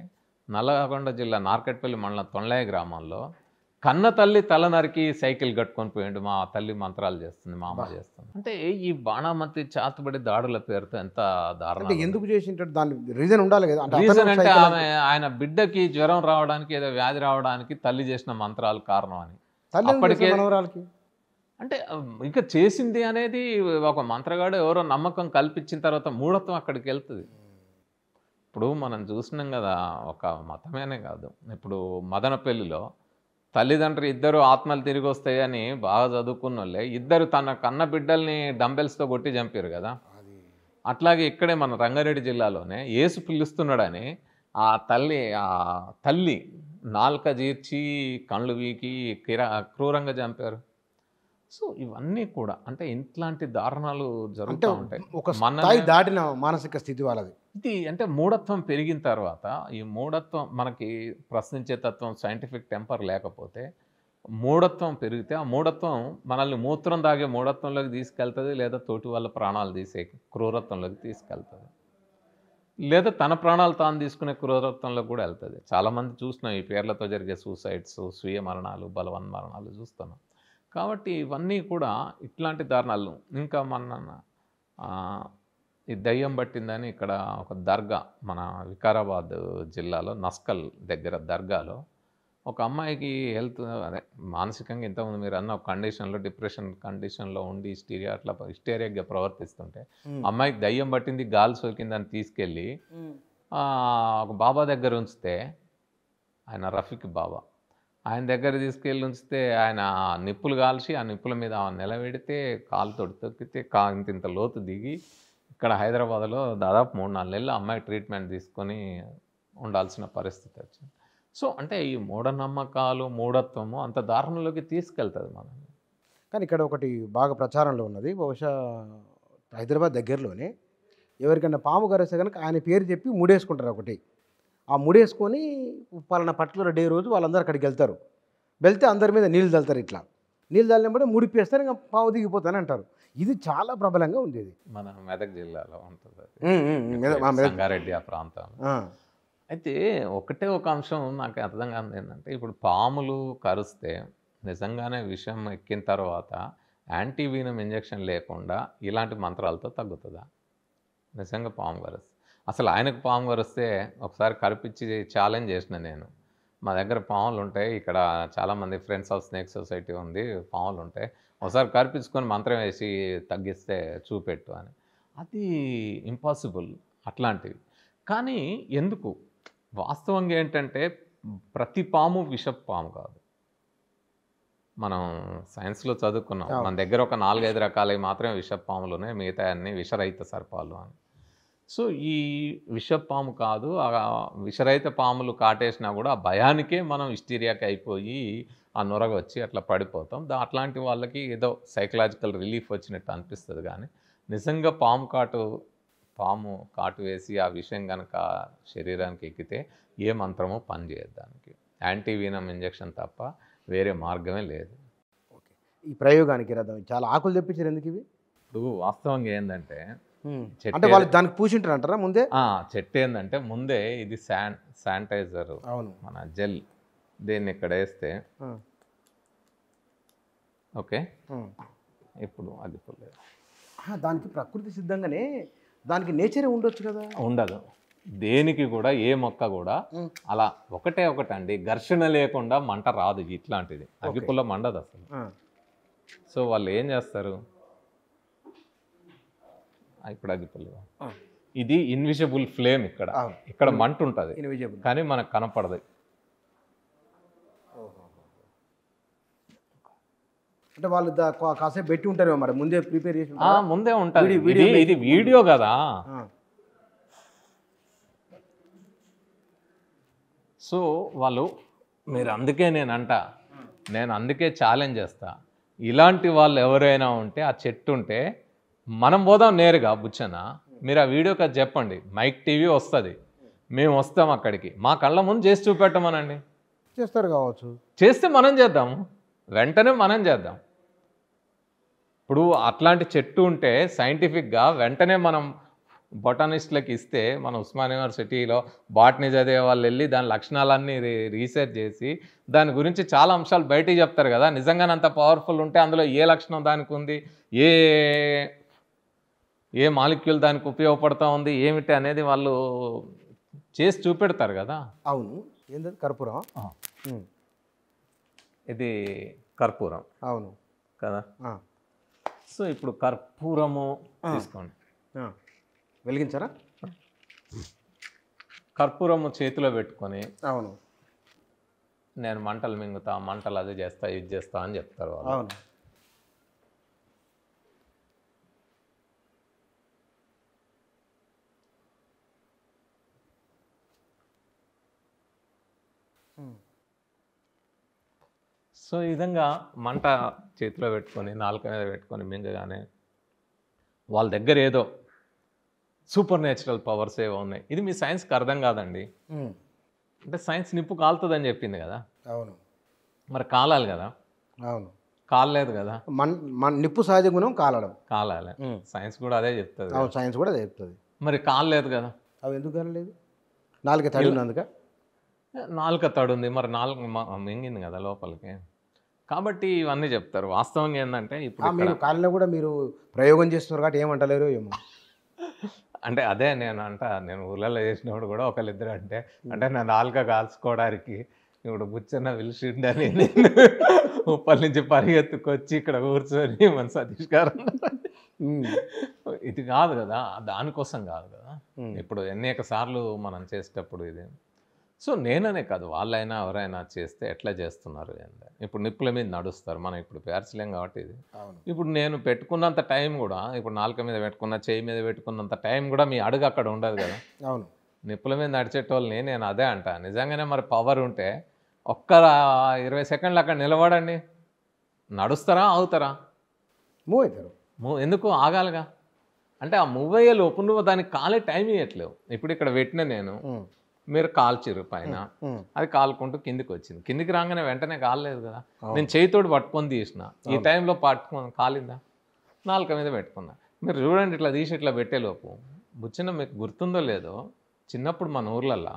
నల్లగొండ జిల్లా నార్కెట్పల్లి మండలం తొండయ గ్రామంలో కన్న తల్లి తల నరికి సైకిల్ కట్టుకొని పోయిండు మా తల్లి మంత్రాలు చేస్తుంది మా అమ్మ చేస్తుంది అంటే ఈ బాణామతి చాతుబడి దాడుల పేరుతో ఎంత దారుణం ఎందుకు చేసింటాడు దాని రీజన్ ఉండాలి కదా రీజన్ అంటే ఆమె ఆయన బిడ్డకి జ్వరం రావడానికి ఏదో వ్యాధి రావడానికి తల్లి చేసిన మంత్రాలు కారణం అని అప్పటికే అంటే ఇంకా చేసింది అనేది ఒక మంత్రగాడు ఎవరో నమ్మకం కల్పించిన తర్వాత మూఢత్వం అక్కడికి వెళ్తుంది ఇప్పుడు మనం చూసినాం కదా ఒక మతమేనే కాదు ఇప్పుడు మదనపల్లిలో తల్లిదండ్రులు ఇద్దరు ఆత్మలు తిరిగి వస్తాయని బాగా చదువుకున్న వాళ్ళే ఇద్దరు తన కన్న బిడ్డల్ని డంబెల్స్తో కొట్టి చంపారు కదా అట్లాగే ఇక్కడే మన రంగారెడ్డి జిల్లాలోనే ఏసు పిలుస్తున్నాడని ఆ తల్లి ఆ తల్లి నాలుక జీర్చి కళ్ళు వీకి కిరా క్రూరంగా చంపారు సో ఇవన్నీ కూడా అంటే ఇట్లాంటి దారుణాలు జరుగుతూ ఉంటాయి ఒక మన దాటిన మానసిక స్థితి వాళ్ళది ఇది అంటే మూఢత్వం పెరిగిన తర్వాత ఈ మూఢత్వం మనకి ప్రశ్నించే తత్వం సైంటిఫిక్ టెంపర్ లేకపోతే మూఢత్వం పెరిగితే ఆ మూఢత్వం మనల్ని మూత్రం దాగే మూఢత్వంలోకి తీసుకెళ్తుంది లేదా తోటి వాళ్ళ ప్రాణాలు తీసే క్రూరత్వంలోకి తీసుకెళ్తుంది లేదా తన ప్రాణాలు తాను తీసుకునే క్రూరత్వంలో కూడా వెళ్తుంది చాలామంది చూస్తున్నాం ఈ పేర్లతో జరిగే సూసైడ్స్ స్వీయ మరణాలు బలవన్ మరణాలు చూస్తున్నాం కాబట్టి ఇవన్నీ కూడా ఇట్లాంటి దారుణాలు ఇంకా మన ఈ దయ్యం పట్టిందని ఇక్కడ ఒక దర్గా మన వికారాబాద్ జిల్లాలో నస్కల్ దగ్గర దర్గాలో ఒక అమ్మాయికి హెల్త్ అదే మానసికంగా ఇంతకుముందు మీరు అన్న ఒక కండిషన్లో డిప్రెషన్ కండిషన్లో ఉండి హిస్టీరియా అట్లా హిస్టేరియాగా ప్రవర్తిస్తుంటే అమ్మాయికి దయ్యం పట్టింది గాలి సోకిందని తీసుకెళ్ళి ఒక బాబా దగ్గర ఉంచితే ఆయన రఫీక్ బాబా ఆయన దగ్గర తీసుకెళ్ళి ఉంచితే ఆయన నిప్పులు కాల్చి ఆ నిప్పుల మీద నిలబెడితే కాలు తొడి తొక్కితే కా ఇంత ఇంత లోతు దిగి ఇక్కడ హైదరాబాద్లో దాదాపు మూడు నాలుగు నెలలు అమ్మాయి ట్రీట్మెంట్ తీసుకొని ఉండాల్సిన పరిస్థితి వచ్చింది సో అంటే ఈ మూఢనమ్మకాలు మూఢత్వము అంత దారుణంలోకి తీసుకెళ్తుంది మనం కానీ ఇక్కడ ఒకటి బాగా ప్రచారంలో ఉన్నది బహుశా హైదరాబాద్ దగ్గరలోనే ఎవరికైనా పాము గారేస్తే కనుక ఆయన పేరు చెప్పి ముడేసుకుంటారు ఒకటి ఆ ముడేసుకొని పలానా పట్ల డే రోజు వాళ్ళందరూ అక్కడికి వెళ్తారు వెళ్తే అందరి మీద నీళ్ళు తల్లుతారు ఇట్లా నీళ్ళు తల్లినప్పుడు ముడిపేస్తారు ఇంకా పాము దిగిపోతాను అంటారు ఇది చాలా ప్రబలంగా ఉండేది మన మెదక్ జిల్లాలో ఉంటుంది సంగారెడ్డి ఆ ప్రాంతం అయితే ఒకటే ఒక అంశం నాకు అర్థం కాదు ఏంటంటే ఇప్పుడు పాములు కరిస్తే నిజంగానే విషం ఎక్కిన తర్వాత యాంటీవీనం ఇంజెక్షన్ లేకుండా ఇలాంటి మంత్రాలతో తగ్గుతుందా నిజంగా పాము కరిస్తే అసలు ఆయనకు పాము కరిస్తే ఒకసారి కరిపించి ఛాలెంజ్ చేసిన నేను మా దగ్గర పాములు ఉంటాయి ఇక్కడ చాలామంది ఫ్రెండ్స్ ఆఫ్ స్నేక్ సొసైటీ ఉంది పాములు ఉంటాయి ఒకసారి కర్పించుకొని మంత్రం వేసి తగ్గిస్తే చూపెట్టు అని అది ఇంపాసిబుల్ అట్లాంటివి కానీ ఎందుకు వాస్తవంగా ఏంటంటే ప్రతి పాము విషపు పాము కాదు మనం సైన్స్లో చదువుకున్నాం మన దగ్గర ఒక నాలుగైదు రకాలవి మాత్రమే విషపాములు ఉన్నాయి మిగతా అన్ని విషరహిత సర్పాలు అని సో ఈ విషపాము కాదు విషరహిత పాములు కాటేసినా కూడా ఆ భయానికే మనం హిస్టీరియాకి అయిపోయి ఆ నొరగ వచ్చి అట్లా పడిపోతాం దా అట్లాంటి వాళ్ళకి ఏదో సైకలాజికల్ రిలీఫ్ వచ్చినట్టు అనిపిస్తుంది కానీ నిజంగా పాము కాటు పాము కాటు వేసి ఆ విషయం కనుక శరీరానికి ఎక్కితే ఏ మంత్రమో పనిచేయదు దానికి యాంటీవీనం ఇంజక్షన్ తప్ప వేరే మార్గమే లేదు ఓకే ఈ ప్రయోగానికి రద్దాం చాలా ఆకులు తెప్పించారు ఎందుకు ఇవి ఇప్పుడు వాస్తవంగా ఏంటంటే అంటే వాళ్ళు దానికి పూసింటారు అంటారా ముందే చెట్టు ఏంటంటే ముందే ఇది శాన్ శానిటైజర్ అవును మన జెల్ దీన్ని ఇక్కడ వేస్తే ఓకే ఇప్పుడు అది దానికి ప్రకృతి సిద్ధంగానే దానికి నేచర్ ఉండొచ్చు కదా ఉండదు దేనికి కూడా ఏ మొక్క కూడా అలా ఒకటే ఒకటండి ఘర్షణ లేకుండా మంట రాదు ఇట్లాంటిది అగ్గిపుల్ల మండదు అసలు సో వాళ్ళు ఏం చేస్తారు ఇప్పుడు అగ్గిపల్లి ఇది ఇన్విజిబుల్ ఫ్లేమ్ ఇక్కడ ఇక్కడ మంట ఉంటుంది కానీ మనకు కనపడదు అంటే వాళ్ళు కాసేపు పెట్టి ఉంటారు మరి ముందే ప్రిపేర్ చేసి ముందే ఉంటుంది వీడియో ఇది వీడియో కదా సో వాళ్ళు మీరు అందుకే నేను అంట నేను అందుకే ఛాలెంజ్ చేస్తా ఇలాంటి వాళ్ళు ఎవరైనా ఉంటే ఆ చెట్టు ఉంటే మనం పోదాం నేరుగా బుచ్చన్న మీరు ఆ వీడియోకి అది చెప్పండి మైక్ టీవీ వస్తుంది మేము వస్తాం అక్కడికి మా కళ్ళ ముందు చేసి చూపెట్టమనండి చేస్తారు కావచ్చు చేస్తే మనం చేద్దాము వెంటనే మనం చేద్దాం ఇప్పుడు అట్లాంటి చెట్టు ఉంటే సైంటిఫిక్గా వెంటనే మనం బొటానిస్ట్లకు ఇస్తే మన ఉస్మాన్ యూనివర్సిటీలో బాటనీ చదివే వాళ్ళు వెళ్ళి దాని లక్షణాలన్నీ రీసెర్చ్ చేసి దాని గురించి చాలా అంశాలు బయటికి చెప్తారు కదా నిజంగానంత పవర్ఫుల్ ఉంటే అందులో ఏ లక్షణం దానికి ఉంది ఏ ఏ మాలిక్యూల్ దానికి ఉపయోగపడతా ఉంది ఏమిటి అనేది వాళ్ళు చేసి చూపెడతారు కదా అవును ఏంటది కర్పూరం ఇది కర్పూరం అవును కదా సో ఇప్పుడు కర్పూరము తీసుకోండి వెలిగించారా కర్పూరము చేతిలో పెట్టుకొని అవును నేను మంటలు మింగుతా మంటలు అది చేస్తా ఇది చేస్తా అని చెప్తారు వాళ్ళు అవును సో ఈ విధంగా మంట చేతిలో పెట్టుకొని నాలుక మీద పెట్టుకొని మింగగానే వాళ్ళ దగ్గర ఏదో సూపర్ న్యాచురల్ పవర్స్ ఏవో ఉన్నాయి ఇది మీ సైన్స్కి అర్థం కాదండి అంటే సైన్స్ నిప్పు కాలుతుందని చెప్పింది కదా అవును మరి కాలాలి కదా అవును కాలలేదు కదా మన మన నిప్పు సహజ గుణం కాలడం కాలాలి సైన్స్ కూడా అదే చెప్తుంది అవును సైన్స్ కూడా అదే చెప్తుంది మరి కాలలేదు కదా అవి ఎందుకు కాలలేదు నాలుక తడి ఉన్నందుక నాలుక తడుంది మరి నాలుగు మింగింది కదా లోపలికి కాబట్టి ఇవన్నీ చెప్తారు వాస్తవం ఏంటంటే ఇప్పుడు మీరు కాలంలో కూడా మీరు ప్రయోగం చేస్తున్నారు కాబట్టి ఏమంటలేరు ఏమో అంటే అదే నేను అంట నేను ఊర్లలో చేసినప్పుడు కూడా ఒకళ్ళిద్దరు అంటే అంటే నా ఆల్గా కాల్చుకోవడానికి ఇప్పుడు బుచ్చన్న విలిషిండి అని నేను ఉప్పల నుంచి పరిగెత్తుకొచ్చి ఇక్కడ కూర్చొని మన సతీష్ గారు ఇది కాదు కదా దానికోసం కాదు కదా ఇప్పుడు ఎన్నిక సార్లు మనం చేసేటప్పుడు ఇది సో నేననే కాదు వాళ్ళైనా ఎవరైనా చేస్తే ఎట్లా చేస్తున్నారు ఇప్పుడు నిప్పుల మీద నడుస్తారు మనం ఇప్పుడు పేర్చలేం కాబట్టి ఇది ఇప్పుడు నేను పెట్టుకున్నంత టైం కూడా ఇప్పుడు నాలుక మీద పెట్టుకున్న చేయి మీద పెట్టుకున్నంత టైం కూడా మీ అడుగు అక్కడ ఉండదు కదా అవును నిప్పుల మీద నడిచేటోళ్ళని నేను అదే అంట నిజంగానే మరి పవర్ ఉంటే ఒక్క ఇరవై సెకండ్లు అక్కడ నిలబడండి నడుస్తారా అవుతారా మూవ్ అవుతారు మూవ్ ఎందుకు ఆగాలిగా అంటే ఆ మూవ్ అయ్యే లోపు నువ్వు దానికి కాలే టైం ఇవ్వట్లేవు ఇప్పుడు ఇక్కడ పెట్టిన నేను మీరు కాల్చిరు పైన అది కాలుకుంటూ కిందికి వచ్చింది కిందికి రాగానే వెంటనే కాలలేదు కదా నేను చేయితోటి పట్టుకొని తీసిన ఈ టైంలో పట్టుకొని కాలిందా నాలుక మీద పెట్టుకున్నా మీరు చూడండి ఇట్లా తీసి ఇట్లా పెట్టేలోపు బుచ్చిన మీకు గుర్తుందో లేదో చిన్నప్పుడు మన ఊర్లల్లో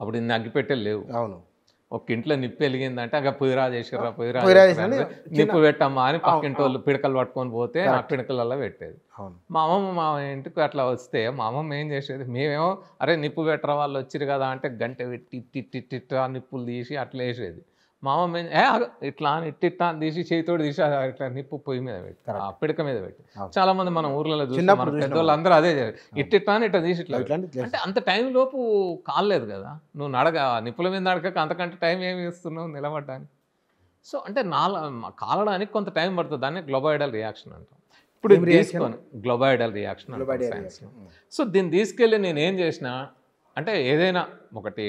అప్పుడు ఇన్ని అగ్గిపెట్టెలు లేవు అవును ఒక ఇంట్లో నిప్పు వెలిగిందంటే అక్కడ పుయిరా చేసిర్రా పుయిరా నిప్పు పెట్టమ్మా అని పక్కింటి వాళ్ళు పిడకలు పట్టుకొని పోతే ఆ పిడకలలో పెట్టేది మా అమ్మమ్మ మా ఇంటికి అట్లా వస్తే మా అమ్మమ్మ ఏం చేసేది మేమేమో అరే నిప్పు పెట్టరా వాళ్ళు వచ్చిరు కదా అంటే గంట పెట్టి తిట్టి టిట్ ఆ నిప్పులు తీసి అట్లా వేసేది మా అమ్మ ఏ ఇట్లా అని ఇట్టిట్లా తీసి చేతితో తీసి ఇట్లా నిప్పు పొయ్యి మీద పెట్టి ఆ పిడక మీద పెట్టి చాలా మంది మన ఊర్లలో చూసినప్పుడు పెద్దోళ్ళు అందరూ అదే ఇట్టిట్టా అని ఇట్లా తీసి ఇట్లా అంటే అంత టైం లోపు కాలేదు కదా నువ్వు నడక నిప్పుల మీద నడకక అంతకంటే టైం ఏమి ఇస్తున్నావు నిలబడ్డానికి సో అంటే నాలా కాలడానికి కొంత టైం పడుతుంది దాన్ని గ్లోబైడల్ రియాక్షన్ అంటాం ఇప్పుడు తీసుకొని గ్లోబైడల్ రియాక్షన్ సో దీన్ని తీసుకెళ్ళి నేను ఏం చేసిన అంటే ఏదైనా ఒకటి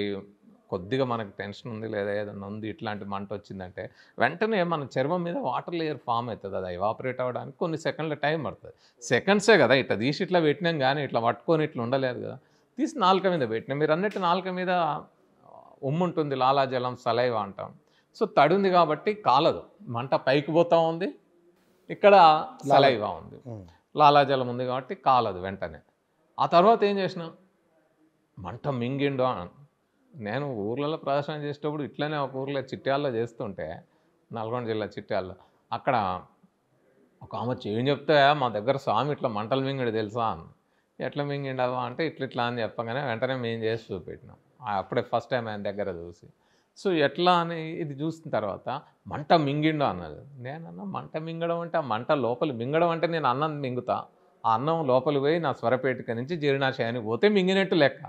కొద్దిగా మనకు టెన్షన్ ఉంది లేదా ఏదైనా ఉంది ఇట్లాంటి మంట వచ్చిందంటే వెంటనే మన చర్మం మీద వాటర్ లేయర్ ఫామ్ అవుతుంది అది ఎవాపరేట్ అవ్వడానికి కొన్ని సెకండ్ల టైం పడుతుంది సెకండ్సే కదా ఇట్లా తీసి ఇట్లా పెట్టినాం కానీ ఇట్లా పట్టుకొని ఇట్లా ఉండలేదు కదా తీసి నాలుక మీద పెట్టినాం మీరు అన్నట్టు నాలుక మీద ఉమ్ముంటుంది లాలాజలం సలైవ అంటాం సో తడుంది కాబట్టి కాలదు మంట పైకి పోతా ఉంది ఇక్కడ సలైవ ఉంది లాలాజలం ఉంది కాబట్టి కాలదు వెంటనే ఆ తర్వాత ఏం చేసినాం మంట మింగిండు నేను ఊర్లలో ప్రదర్శన చేసేటప్పుడు ఇట్లనే ఒక ఊర్లో చిట్టాల్లో చేస్తుంటే నల్గొండ జిల్లా చిట్టాల్లో అక్కడ ఒక ఆమె చేయని చెప్తే మా దగ్గర స్వామి ఇట్లా మంటలు మింగిడు తెలుసా అని ఎట్లా మింగిండవా అంటే ఇట్లా ఇట్లా అని చెప్పగానే వెంటనే మేము చేసి చూపెట్టినాం అప్పుడే ఫస్ట్ టైం ఆయన దగ్గర చూసి సో ఎట్లా అని ఇది చూసిన తర్వాత మంట మింగిండు అన్నది నేనన్నా మంట మింగడం అంటే ఆ మంట లోపల మింగడం అంటే నేను అన్నం మింగుతా ఆ అన్నం లోపలి పోయి నా స్వరపేటిక నుంచి జీర్ణాశయానికి పోతే మింగినట్టు లెక్క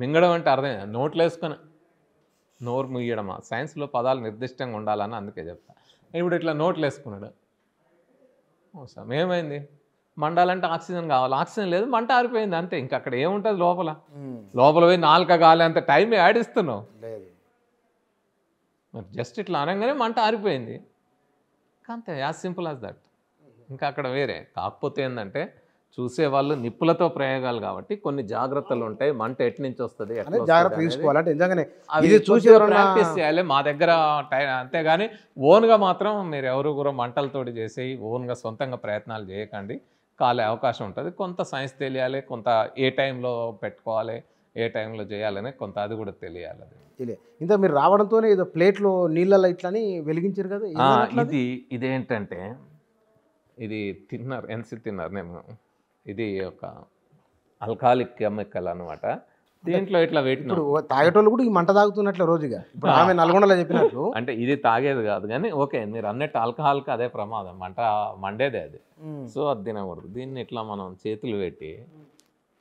మింగడం అంటే అర్థం నోట్లు వేసుకొని నోరు ముయ్యడమా సైన్స్లో పదాలు నిర్దిష్టంగా ఉండాలని అందుకే చెప్తా ఇప్పుడు ఇట్లా నోట్లు వేసుకున్నాడు మోసం ఏమైంది మండాలంటే ఆక్సిజన్ కావాలి ఆక్సిజన్ లేదు మంట ఆరిపోయింది అంతే ఇంకా అక్కడ ఏముంటుంది లోపల లోపల పోయి నాలుక గాలి అంత టైం ఆడిస్తున్నావు మరి జస్ట్ ఇట్లా అనగానే మంట ఆరిపోయింది అంతే యాజ్ సింపుల్ యాజ్ దట్ ఇంకా అక్కడ వేరే కాకపోతే ఏంటంటే చూసేవాళ్ళు నిప్పులతో ప్రయోగాలు కాబట్టి కొన్ని జాగ్రత్తలు ఉంటాయి మంట ఎటు నుంచి వస్తుంది జాగ్రత్త తీసుకోవాలి ఇది చూసి ప్రాక్టీస్ చేయాలి మా దగ్గర అంతేగాని ఓన్గా మాత్రం మీరు ఎవరు కూడా మంటలతోటి చేసి ఓన్గా సొంతంగా ప్రయత్నాలు చేయకండి కాలే అవకాశం ఉంటుంది కొంత సైన్స్ తెలియాలి కొంత ఏ టైంలో పెట్టుకోవాలి ఏ టైంలో చేయాలని కొంత అది కూడా తెలియాలి అది ఇంత మీరు రావడంతోనే ఏదో ప్లేట్లో నీళ్ళ లైట్లని వెలిగించారు కదా ఇది ఇదేంటంటే ఇది తిన్నారు ఎన్సీ తిన్నారు నేను ఇది ఒక అల్కాలిక్ కెమికల్ అనమాట దీంట్లో ఇట్లా పెట్టిన తాగేటోళ్ళు కూడా ఈ మంట తాగుతున్నట్లు రోజుగా ఇప్పుడు ఆమె నల్గొండలో చెప్పినట్లు అంటే ఇది తాగేది కాదు కానీ ఓకే మీరు అన్నట్టు ఆల్కహాల్కి అదే ప్రమాదం మంట మండేదే అది సో అది తినకూడదు దీన్ని ఇట్లా మనం చేతులు పెట్టి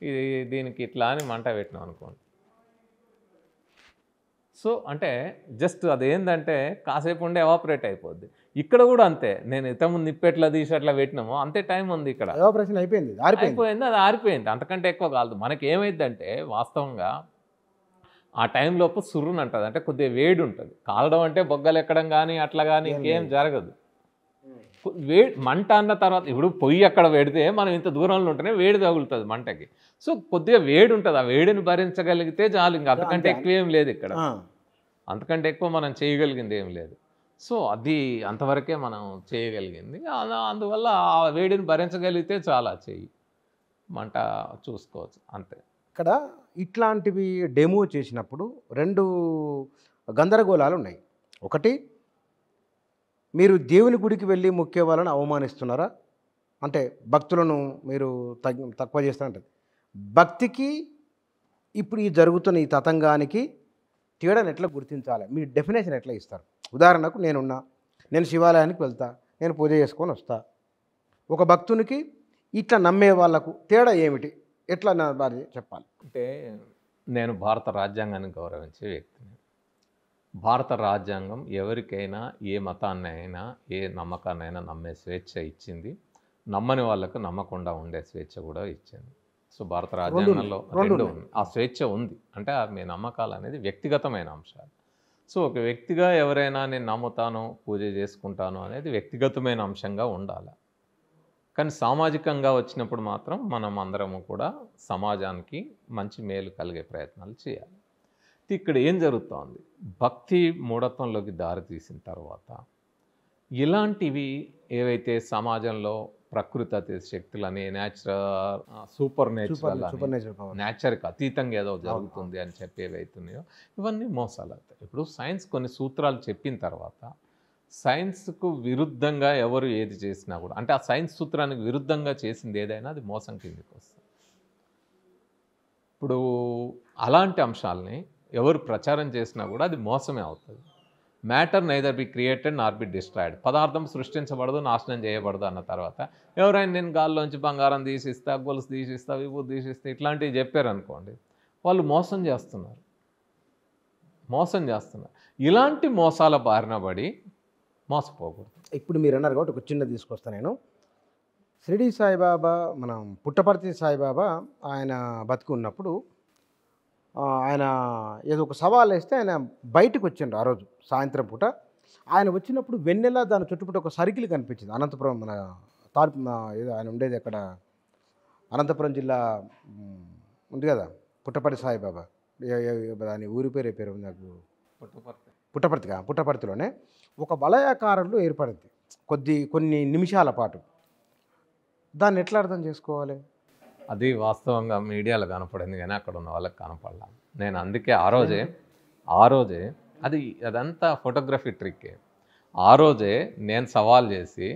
ఇది దీనికి ఇట్లా అని మంట పెట్టినాం అనుకోండి సో అంటే జస్ట్ అదేంటంటే కాసేపు ఉండే ఎవాపరేట్ అయిపోద్ది ఇక్కడ కూడా అంతే నేను ముందు నిప్పెట్లా తీసి అట్లా పెట్టినాము అంతే టైం ఉంది ఇక్కడ ఆపరేషన్ అయిపోయింది ఆరిపోయింది అది ఆరిపోయింది అంతకంటే ఎక్కువ కాదు మనకి ఏమైందంటే వాస్తవంగా ఆ టైంలోపు సుర్రుని అంటుంది అంటే కొద్దిగా వేడి ఉంటుంది కాలడం అంటే బొగ్గలు ఎక్కడం కానీ అట్లా కానీ ఇంకేం జరగదు వే మంట అన్న తర్వాత ఇప్పుడు పొయ్యి అక్కడ పెడితే మనం ఇంత దూరంలో ఉంటేనే వేడి తగులుతుంది మంటకి సో కొద్దిగా వేడి ఉంటుంది ఆ వేడిని భరించగలిగితే చాలు ఇంకా అంతకంటే ఎక్కువ ఏం లేదు ఇక్కడ అంతకంటే ఎక్కువ మనం చేయగలిగింది ఏం లేదు సో అది అంతవరకే మనం చేయగలిగింది అందువల్ల ఆ వేడిని భరించగలిగితే చాలా చెయ్యి మంట చూసుకోవచ్చు అంతే ఇక్కడ ఇట్లాంటివి డెమో చేసినప్పుడు రెండు గందరగోళాలు ఉన్నాయి ఒకటి మీరు దేవుని గుడికి వెళ్ళి మొక్కే వాళ్ళని అవమానిస్తున్నారా అంటే భక్తులను మీరు తగ్గ తక్కువ చేస్తారంట భక్తికి ఇప్పుడు ఈ జరుగుతున్న ఈ తతంగానికి తేడాను ఎట్లా గుర్తించాలి మీ డెఫినేషన్ ఎట్లా ఇస్తారు ఉదాహరణకు నేనున్నా నేను శివాలయానికి వెళ్తా నేను పూజ చేసుకొని వస్తా ఒక భక్తునికి ఇట్లా నమ్మే వాళ్లకు తేడా ఏమిటి ఎట్లా నా భార్య చెప్పాలి అంటే నేను భారత రాజ్యాంగాన్ని గౌరవించే వ్యక్తిని భారత రాజ్యాంగం ఎవరికైనా ఏ మతాన్నైనా ఏ నమ్మకాన్నైనా నమ్మే స్వేచ్ఛ ఇచ్చింది నమ్మని వాళ్ళకు నమ్మకుండా ఉండే స్వేచ్ఛ కూడా ఇచ్చింది సో భారత రాజ్యాంగంలో రెండు ఆ స్వేచ్ఛ ఉంది అంటే మీ నమ్మకాలు అనేది వ్యక్తిగతమైన అంశాలు సో ఒక వ్యక్తిగా ఎవరైనా నేను నమ్ముతాను పూజ చేసుకుంటాను అనేది వ్యక్తిగతమైన అంశంగా ఉండాలి కానీ సామాజికంగా వచ్చినప్పుడు మాత్రం మనం అందరము కూడా సమాజానికి మంచి మేలు కలిగే ప్రయత్నాలు చేయాలి ఇక్కడ ఏం జరుగుతోంది భక్తి మూఢత్వంలోకి దారితీసిన తర్వాత ఇలాంటివి ఏవైతే సమాజంలో ప్రకృతి శక్తులు అని న్యాచురల్ సూపర్ నేచురల్ నేచర్కి అతీతంగా ఏదో జరుగుతుంది అని చెప్పి ఏవి అవుతున్నాయో ఇవన్నీ మోసాలు అవుతాయి ఇప్పుడు సైన్స్ కొన్ని సూత్రాలు చెప్పిన తర్వాత సైన్స్కు విరుద్ధంగా ఎవరు ఏది చేసినా కూడా అంటే ఆ సైన్స్ సూత్రానికి విరుద్ధంగా చేసింది ఏదైనా అది మోసం కిందకి వస్తుంది ఇప్పుడు అలాంటి అంశాలని ఎవరు ప్రచారం చేసినా కూడా అది మోసమే అవుతుంది matter neither be created nor be destroyed పదార్థం సృష్టించబడదు నాశనం చేయబడదు అన్న తర్వాత ఎవరైనా నేను గాల్లోంచి బంగారం తీసిస్తా గొలుసు తీసిస్తా విభూతి తీసిస్తా ఇట్లాంటివి చెప్పారనుకోండి వాళ్ళు మోసం చేస్తున్నారు మోసం చేస్తున్నారు ఇలాంటి మోసాల బారిన పడి మోసపోకూడదు ఇప్పుడు మీరు అన్నారు కాబట్టి ఒక చిన్న తీసుకొస్తాను నేను షిరిడి సాయిబాబా మనం పుట్టపర్తి సాయిబాబా ఆయన బతుకున్నప్పుడు ఆయన ఏదో ఒక సవాల్ వేస్తే ఆయన బయటకు వచ్చిండు ఆ రోజు సాయంత్రం పూట ఆయన వచ్చినప్పుడు వెన్నెల దాని చుట్టుపూట ఒక సర్కిల్ కనిపించింది అనంతపురం మన తాడు ఏదో ఆయన ఉండేది అక్కడ అనంతపురం జిల్లా ఉంది కదా పుట్టపర్తి సాయిబాబా దాని ఊరి పేరు పేరు ఉంది నాకు పుట్టపర్తి పుట్టపర్తిగా పుట్టపర్తిలోనే ఒక వలయాకారంలో ఏర్పడింది కొద్ది కొన్ని నిమిషాల పాటు దాన్ని ఎట్లా అర్థం చేసుకోవాలి అది వాస్తవంగా మీడియాలో కనపడింది కానీ అక్కడ ఉన్న వాళ్ళకి కనపడలా నేను అందుకే ఆ రోజే ఆ రోజే అది అదంతా ఫోటోగ్రఫీ ట్రిక్కే ఆ రోజే నేను సవాల్ చేసి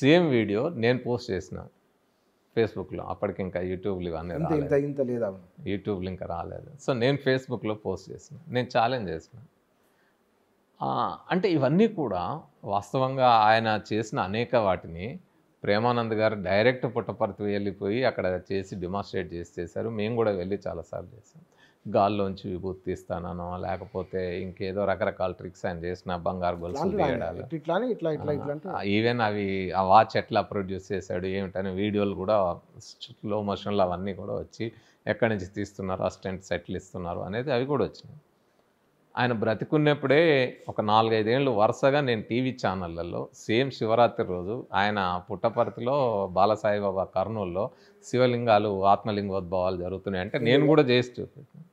సేమ్ వీడియో నేను పోస్ట్ చేసిన ఫేస్బుక్లో అప్పటికి ఇంకా యూట్యూబ్లు ఇవన్నీ ఇంత యూట్యూబ్లు ఇంకా రాలేదు సో నేను ఫేస్బుక్లో పోస్ట్ చేసిన నేను ఛాలెంజ్ చేసిన అంటే ఇవన్నీ కూడా వాస్తవంగా ఆయన చేసిన అనేక వాటిని ప్రేమానంద్ గారు డైరెక్ట్ పుట్టపర్తి వెళ్ళిపోయి అక్కడ చేసి డిమాన్స్ట్రేట్ చేసి చేశారు మేము కూడా వెళ్ళి చాలాసార్లు చేసాం గాల్లోంచి విభూతి తీస్తానో లేకపోతే ఇంకేదో రకరకాల ట్రిక్స్ ఆయన చేసిన బంగారు గొలుసు ఈవెన్ అవి ఆ వాచ్ ఎట్లా ప్రొడ్యూస్ చేశాడు ఏమిటనే వీడియోలు కూడా స్లో మోషన్లు అవన్నీ కూడా వచ్చి ఎక్కడి నుంచి తీస్తున్నారు అస్టెంట్ సెట్లు ఇస్తున్నారు అనేది అవి కూడా వచ్చినాయి ఆయన బ్రతికున్నప్పుడే ఒక నాలుగైదేళ్ళు వరుసగా నేను టీవీ ఛానళ్ళల్లో సేమ్ శివరాత్రి రోజు ఆయన పుట్టపర్తిలో బాలసాయిబాబా కర్నూల్లో శివలింగాలు ఆత్మలింగోద్భవాలు జరుగుతున్నాయి అంటే నేను కూడా చేసి చూపెట్టాను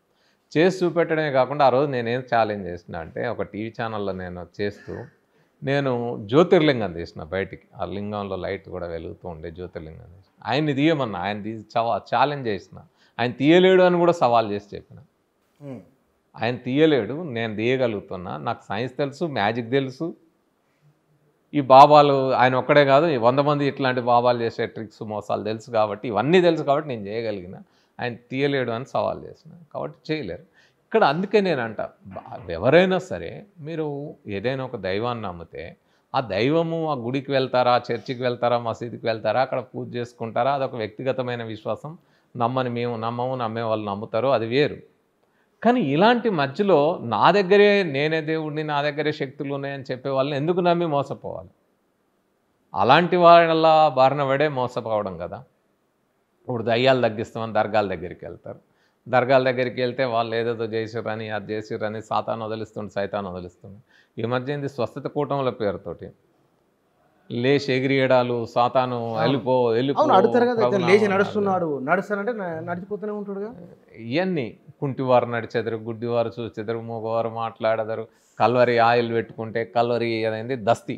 చేసి చూపెట్టడమే కాకుండా ఆ రోజు నేనేం ఛాలెంజ్ చేసిన అంటే ఒక టీవీ ఛానల్లో నేను చేస్తూ నేను జ్యోతిర్లింగం తీసిన బయటికి ఆ లింగంలో లైట్ కూడా వెలుగుతూ ఉండే జ్యోతిర్లింగం తీసిన ఆయన్ని తీయమన్నా ఆయన తీసి ఛాలెంజ్ చేసిన ఆయన తీయలేడు అని కూడా సవాల్ చేసి చెప్పిన ఆయన తీయలేడు నేను తీయగలుగుతున్నా నాకు సైన్స్ తెలుసు మ్యాజిక్ తెలుసు ఈ బాబాలు ఆయన ఒక్కడే కాదు వంద మంది ఇట్లాంటి బాబాలు చేసే ట్రిక్స్ మోసాలు తెలుసు కాబట్టి ఇవన్నీ తెలుసు కాబట్టి నేను చేయగలిగిన ఆయన తీయలేడు అని సవాల్ చేసిన కాబట్టి చేయలేరు ఇక్కడ అందుకే నేను అంట ఎవరైనా సరే మీరు ఏదైనా ఒక దైవాన్ని నమ్మితే ఆ దైవము ఆ గుడికి వెళ్తారా చర్చికి వెళ్తారా మసీదుకి వెళ్తారా అక్కడ పూజ చేసుకుంటారా అదొక వ్యక్తిగతమైన విశ్వాసం నమ్మని మేము నమ్మము నమ్మే వాళ్ళు నమ్ముతారు అది వేరు కానీ ఇలాంటి మధ్యలో నా దగ్గరే నేనే దేవుడిని నా దగ్గరే శక్తులు ఉన్నాయని చెప్పే వాళ్ళని ఎందుకు నమ్మి మోసపోవాలి అలాంటి వాళ్ళ బారిన పడే మోసపోవడం కదా ఇప్పుడు దయ్యాలు తగ్గిస్తామని దర్గాల దగ్గరికి వెళ్తారు దర్గాల దగ్గరికి వెళ్తే వాళ్ళు ఏదేదో చేసిరని అది చేసిరని సాతాను వదిలిస్తుంది సైతాను వదిలిస్తుంది ఈ మధ్య ఇది స్వస్థత కూటముల పేరుతోటి లేచి ఎగిరియడాలు సాతాను వెళ్ళిపో వెళ్ళిపో అడుగుతారు లేచి నడుస్తున్నాడు నడుస్తానంటే నడిచిపోతూనే ఉంటాడుగా ఇవన్నీ కుంటివారు నడిచేదారు గుడ్డివారు చూచెదరు మూగవారు మాట్లాడదారు కల్వరి ఆయిల్ పెట్టుకుంటే కల్వరి అనేది దస్తీ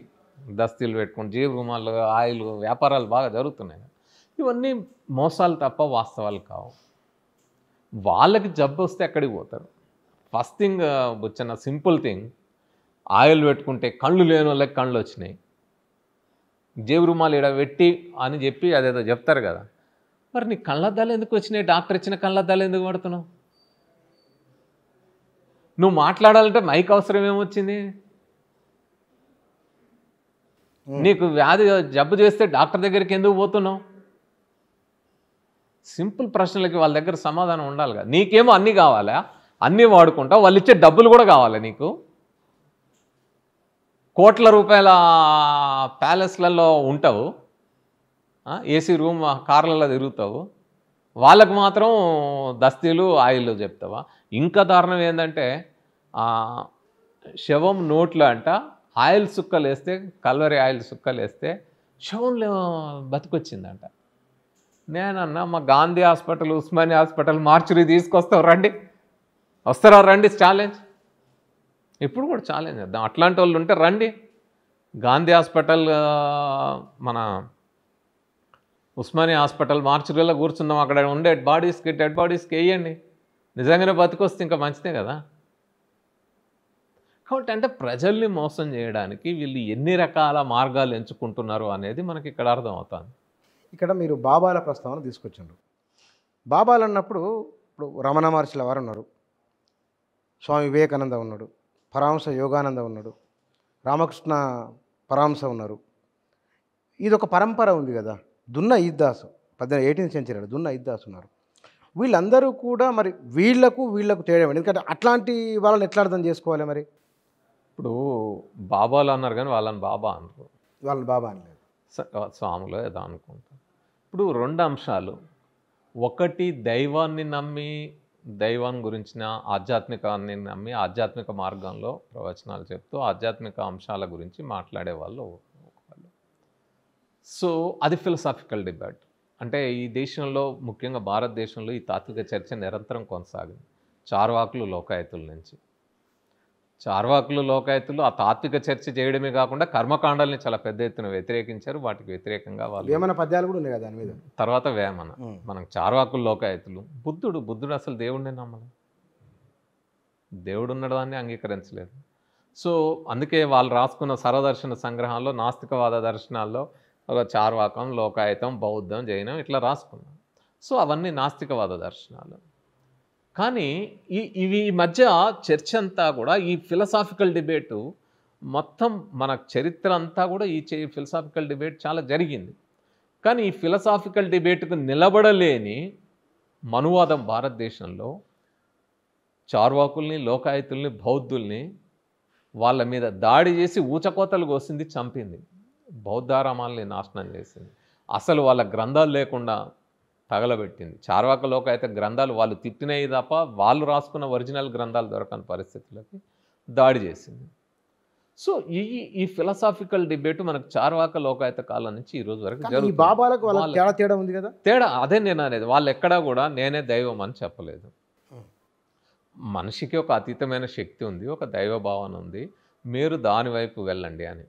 దస్తీలు పెట్టుకుంటే జీవ ఆయిల్ వ్యాపారాలు బాగా జరుగుతున్నాయి ఇవన్నీ మోసాలు తప్ప వాస్తవాలు కావు వాళ్ళకి జబ్బు వస్తే ఎక్కడికి పోతారు ఫస్ట్ థింగ్ వచ్చిన సింపుల్ థింగ్ ఆయిల్ పెట్టుకుంటే కళ్ళు లేని వాళ్ళకి కళ్ళు వచ్చినాయి జేబు రుమాలు ఇడ పెట్టి అని చెప్పి అదేదో చెప్తారు కదా మరి నీ కళ్ళద్దాలు ఎందుకు వచ్చినాయి డాక్టర్ ఇచ్చిన కళ్ళద్దాలు ఎందుకు పడుతున్నావు నువ్వు మాట్లాడాలంటే మైక్ అవసరం ఏమొచ్చింది నీకు వ్యాధి జబ్బు చేస్తే డాక్టర్ దగ్గరికి ఎందుకు పోతున్నావు సింపుల్ ప్రశ్నలకి వాళ్ళ దగ్గర సమాధానం ఉండాలి కదా నీకేమో అన్నీ కావాలా అన్నీ వాడుకుంటావు వాళ్ళు ఇచ్చే డబ్బులు కూడా కావాలి నీకు కోట్ల రూపాయల ప్యాలెస్లలో ఉంటావు ఏసీ రూమ్ కార్లలో తిరుగుతావు వాళ్ళకు మాత్రం దస్తీలు ఆయిల్ చెప్తావా ఇంకా దారుణం ఏంటంటే శవం నోట్లు అంట ఆయిల్ సుక్కలు వేస్తే కల్వరి ఆయిల్ సుక్కలు వేస్తే శవంలో బతికొచ్చిందంట నేనన్నా మా Gandhi hospital Osmania hospital mortuary తీసుకొస్తావు రండి వస్తారా రండి ఛాలెంజ్ ఇప్పుడు కూడా ఛాలెంజ్ చేద్దాం అట్లాంటి వాళ్ళు ఉంటే రండి గాంధీ హాస్పిటల్ మన ఉస్మానియా హాస్పిటల్ మార్చులలో కూర్చున్నాం అక్కడ ఉండే బాడీస్కి డెడ్ బాడీస్కి వేయండి నిజంగానే బతికొస్తే ఇంకా మంచిదే కదా కాబట్టి అంటే ప్రజల్ని మోసం చేయడానికి వీళ్ళు ఎన్ని రకాల మార్గాలు ఎంచుకుంటున్నారు అనేది మనకి ఇక్కడ అర్థమవుతుంది ఇక్కడ మీరు బాబాల ప్రస్తావన తీసుకొచ్చారు బాబాలు అన్నప్పుడు ఇప్పుడు రమణ మహర్షులు వారు ఉన్నారు స్వామి వివేకానంద ఉన్నాడు పరాంశ యోగానంద ఉన్నాడు రామకృష్ణ పరాంశ ఉన్నారు ఇది ఒక పరంపర ఉంది కదా దున్న ఈద్దాసు పద్దెనిమిది ఎయిటీన్ సెంచరీ దున్న ఇద్దాసు ఉన్నారు వీళ్ళందరూ కూడా మరి వీళ్లకు వీళ్లకు తేడా ఎందుకంటే అట్లాంటి వాళ్ళని ఎట్లా అర్థం చేసుకోవాలి మరి ఇప్పుడు బాబాలు అన్నారు కానీ వాళ్ళని బాబా అనుకో వాళ్ళని బాబా అనలేదు స్వాములు ఏదో అనుకుంటారు ఇప్పుడు రెండు అంశాలు ఒకటి దైవాన్ని నమ్మి దైవం గురించిన ఆధ్యాత్మికాన్ని నమ్మి ఆధ్యాత్మిక మార్గంలో ప్రవచనాలు చెప్తూ ఆధ్యాత్మిక అంశాల గురించి మాట్లాడే వాళ్ళు సో అది ఫిలసాఫికల్ డిబేట్ అంటే ఈ దేశంలో ముఖ్యంగా భారతదేశంలో ఈ తాత్విక చర్చ నిరంతరం కొనసాగింది చార్వాకులు లోకాయతుల నుంచి చార్వాకులు లోకాయతులు ఆ తాత్విక చర్చ చేయడమే కాకుండా కర్మకాండాలని చాలా పెద్ద ఎత్తున వ్యతిరేకించారు వాటికి వ్యతిరేకంగా వాళ్ళు వేమన పద్యాలు కూడా ఉన్నాయి దాని మీద తర్వాత వేమన మనం చార్వాకులు లోకాయతులు బుద్ధుడు బుద్ధుడు అసలు దేవుడిని నమ్మలేదు దేవుడు ఉన్నదాన్ని అంగీకరించలేదు సో అందుకే వాళ్ళు రాసుకున్న సర్వదర్శన సంగ్రహాల్లో నాస్తికవాద దర్శనాల్లో చార్వాకం లోకాయతం బౌద్ధం జైనం ఇట్లా రాసుకున్నాం సో అవన్నీ నాస్తికవాద దర్శనాలు కానీ ఈ ఇవి ఈ మధ్య చర్చ అంతా కూడా ఈ ఫిలసాఫికల్ డిబేటు మొత్తం మన చరిత్ర అంతా కూడా ఈ ఫిలసాఫికల్ డిబేట్ చాలా జరిగింది కానీ ఈ ఫిలసాఫికల్ డిబేట్కు నిలబడలేని మనువాదం భారతదేశంలో చార్వాకుల్ని లోకాయతుల్ని బౌద్ధుల్ని వాళ్ళ మీద దాడి చేసి ఊచకోతలు కోసింది చంపింది బౌద్ధారామాల్ని నాశనం చేసింది అసలు వాళ్ళ గ్రంథాలు లేకుండా తగలబెట్టింది చార్వాక లోకాయత గ్రంథాలు వాళ్ళు తిట్టినవి తప్ప వాళ్ళు రాసుకున్న ఒరిజినల్ గ్రంథాలు దొరకని పరిస్థితులకి దాడి చేసింది సో ఈ ఈ ఫిలసాఫికల్ డిబేట్ మనకు చార్వాక లోకాయత కాలం నుంచి ఈ రోజు వరకు జరుగుతుంది బాబాలకు తేడా తేడా ఉంది కదా తేడా అదే నేను అనేది వాళ్ళు ఎక్కడా కూడా నేనే దైవం అని చెప్పలేదు మనిషికి ఒక అతీతమైన శక్తి ఉంది ఒక దైవ భావన ఉంది మీరు దాని వైపు వెళ్ళండి అని